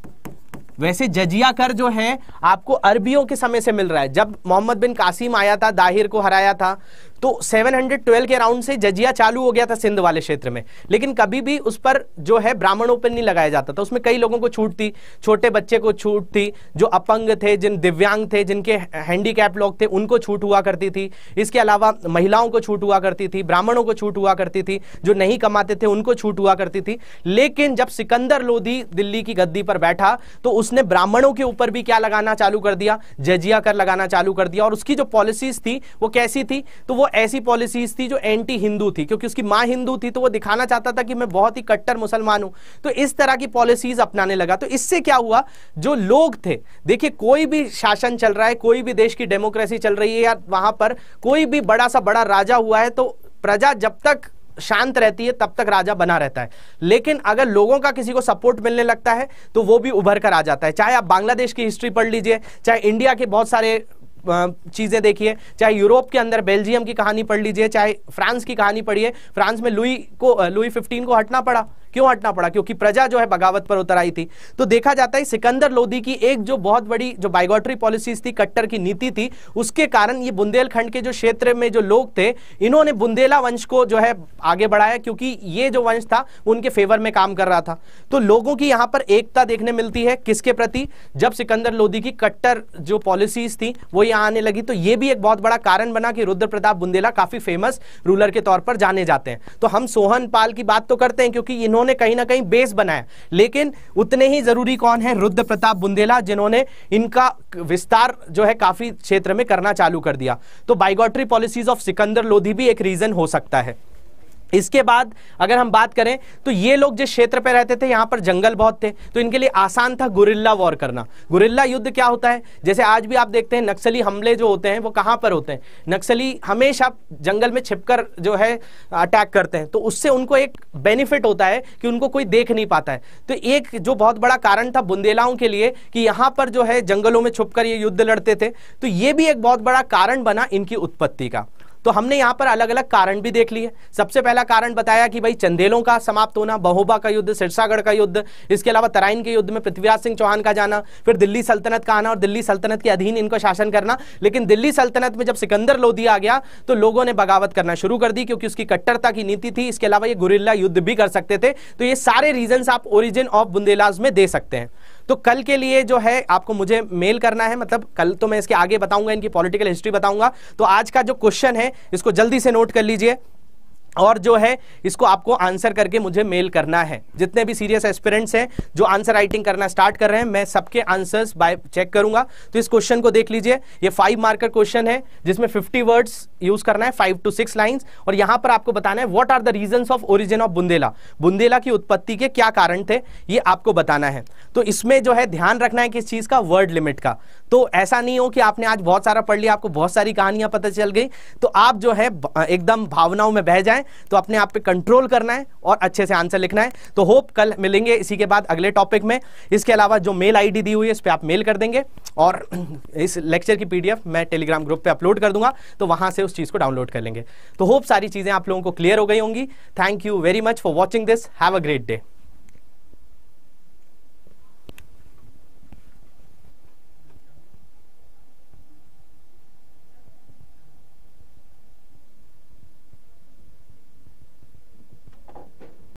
वैसे जजिया कर जो है आपको अरबियों के समय से मिल रहा है जब मोहम्मद बिन कासिम आया था दाहिर को हराया था तो 712 के अराउंड से जजिया चालू हो गया था सिंध वाले क्षेत्र में लेकिन कभी भी उस पर जो है ब्राह्मणों पर नहीं लगाया जाता था उसमें कई लोगों को छूट थी छोटे बच्चे को छूट थी जो अपंग थे जिन दिव्यांग थे जिनके हैंडीकैप लोग थे उनको छूट हुआ करती थी इसके अलावा महिलाओं को छूट हुआ करती थी ब्राह्मणों को छूट हुआ करती थी जो नहीं कमाते थे उनको छूट हुआ करती थी लेकिन जब सिकंदर लोधी दिल्ली की गद्दी पर बैठा तो उसने ब्राह्मणों के ऊपर भी क्या लगाना चालू कर दिया जजिया कर लगाना चालू कर दिया और उसकी जो पॉलिसीज थी वो कैसी थी तो वो ऐसी पॉलिसीज थी जो एंटी हिंदू थी क्योंकि उसकी माँ हिंदू थी तो वो दिखाना चाहता था कि मैं बहुत ही कट्टर मुसलमान हूं तो इस तरह की पॉलिसीज अपनाने लगा तो इससे क्या हुआ जो लोग थे देखिए कोई भी शासन चल रहा है कोई भी देश की डेमोक्रेसी चल रही है या वहां पर कोई भी बड़ा सा बड़ा राजा हुआ है तो प्रजा जब तक शांत रहती है तब तक राजा बना रहता है लेकिन अगर लोगों का किसी को सपोर्ट मिलने लगता है तो वो भी उभर कर आ जाता है चाहे आप बांग्लादेश की हिस्ट्री पढ़ लीजिए चाहे इंडिया के बहुत सारे चीज़ें देखिए चाहे यूरोप के अंदर बेल्जियम की कहानी पढ़ लीजिए चाहे फ्रांस की कहानी पढ़िए फ्रांस में लुई को लुई फिफ्टीन को हटना पड़ा क्यों हटना पड़ा क्योंकि प्रजा जो है बगावत पर उतर आई थी तो देखा जाता है सिकंदर लोधी की एक जो बहुत बड़ी जो बाइगोटरी पॉलिसीज थी कट्टर की नीति थी उसके कारण ये बुंदेलखंड के जो क्षेत्र में जो लोग थे इन्होंने बुंदेला वंश को जो है आगे बढ़ाया क्योंकि ये जो वंश था उनके फेवर में काम कर रहा था तो लोगों की यहां पर एकता देखने मिलती है किसके प्रति जब सिकंदर लोधी की कट्टर जो पॉलिसीज थी वो यहां आने लगी तो ये भी एक बहुत बड़ा कारण बना कि रुद्र प्रताप बुंदेला काफी फेमस रूलर के तौर पर जाने जाते हैं तो हम सोहन पाल की बात तो करते हैं क्योंकि इन्होंने इन्होंने कहीं ना कहीं बेस बनाया लेकिन उतने ही जरूरी कौन है रुद्र प्रताप बुंदेला जिन्होंने इनका विस्तार जो है काफी क्षेत्र में करना चालू कर दिया तो bigotry policies of Sikandar Lodhi भी एक रीजन हो सकता है इसके बाद अगर हम बात करें तो ये लोग जिस क्षेत्र पे रहते थे यहाँ पर जंगल बहुत थे तो इनके लिए आसान था गुरिल्ला वॉर करना गुरिल्ला युद्ध क्या होता है जैसे आज भी आप देखते हैं नक्सली हमले जो होते हैं वो कहाँ पर होते हैं नक्सली हमेशा जंगल में छिपकर जो है अटैक करते हैं तो उससे उनको एक बेनिफिट होता है कि उनको कोई देख नहीं पाता है तो एक जो बहुत बड़ा कारण था बुंदेलाओं के लिए कि यहाँ पर जो है जंगलों में छुप ये युद्ध लड़ते थे तो ये भी एक बहुत बड़ा कारण बना इनकी उत्पत्ति का तो हमने यहां पर अलग अलग कारण भी देख लिए सबसे पहला कारण बताया कि भाई चंदेलों का समाप्त होना बहोबा का युद्ध सिरसागढ़ का युद्ध इसके अलावा तराइन के युद्ध में पृथ्वीराज सिंह चौहान का जाना फिर दिल्ली सल्तनत का आना और दिल्ली सल्तनत के अधीन इनको शासन करना लेकिन दिल्ली सल्तनत में जब सिकंदर लोधी आ गया तो लोगों ने बगावत करना शुरू कर दी क्योंकि उसकी कट्टरता की नीति थी इसके अलावा ये गुरिल्ला युद्ध भी कर सकते थे तो ये सारे रीजन आप ओरिजिन ऑफ बुंदेलाज में दे सकते हैं तो कल के लिए जो है आपको मुझे मेल करना है मतलब कल तो मैं इसके आगे बताऊंगा इनकी पॉलिटिकल हिस्ट्री बताऊंगा तो आज का जो क्वेश्चन है इसको जल्दी से नोट कर लीजिए और जो है इसको आपको आंसर करके मुझे मेल करना है जितने भी सीरियस एस्पिरेंट्स हैं जो आंसर राइटिंग करना स्टार्ट कर रहे हैं मैं सबके आंसर्स बाय चेक करूंगा तो इस क्वेश्चन को देख लीजिए ये फाइव मार्कर क्वेश्चन है जिसमें फिफ्टी वर्ड्स यूज करना है फाइव टू सिक्स लाइन्स और यहां पर आपको बताना है what are the reason of origin of Bundela Bundela की उत्पत्ति के क्या कारण थे ये आपको बताना है तो इसमें जो है ध्यान रखना है किस चीज का वर्ड लिमिट का तो ऐसा नहीं हो कि आपने आज बहुत सारा पढ़ लिया आपको बहुत सारी कहानियां पता चल गई तो आप जो है एकदम भावनाओं में बह जाएं तो अपने आप पे कंट्रोल करना है और अच्छे से आंसर लिखना है तो होप कल मिलेंगे इसी के बाद अगले टॉपिक में इसके अलावा जो मेल आईडी दी हुई है इस पर आप मेल कर देंगे और इस लेक्चर की पीडीएफ मैं टेलीग्राम ग्रुप पर अपलोड कर दूंगा तो वहां से उस चीज को डाउनलोड कर लेंगे तो होप सारी चीजें आप लोगों को क्लियर हो गई होंगी thank you very much for watching this have a great day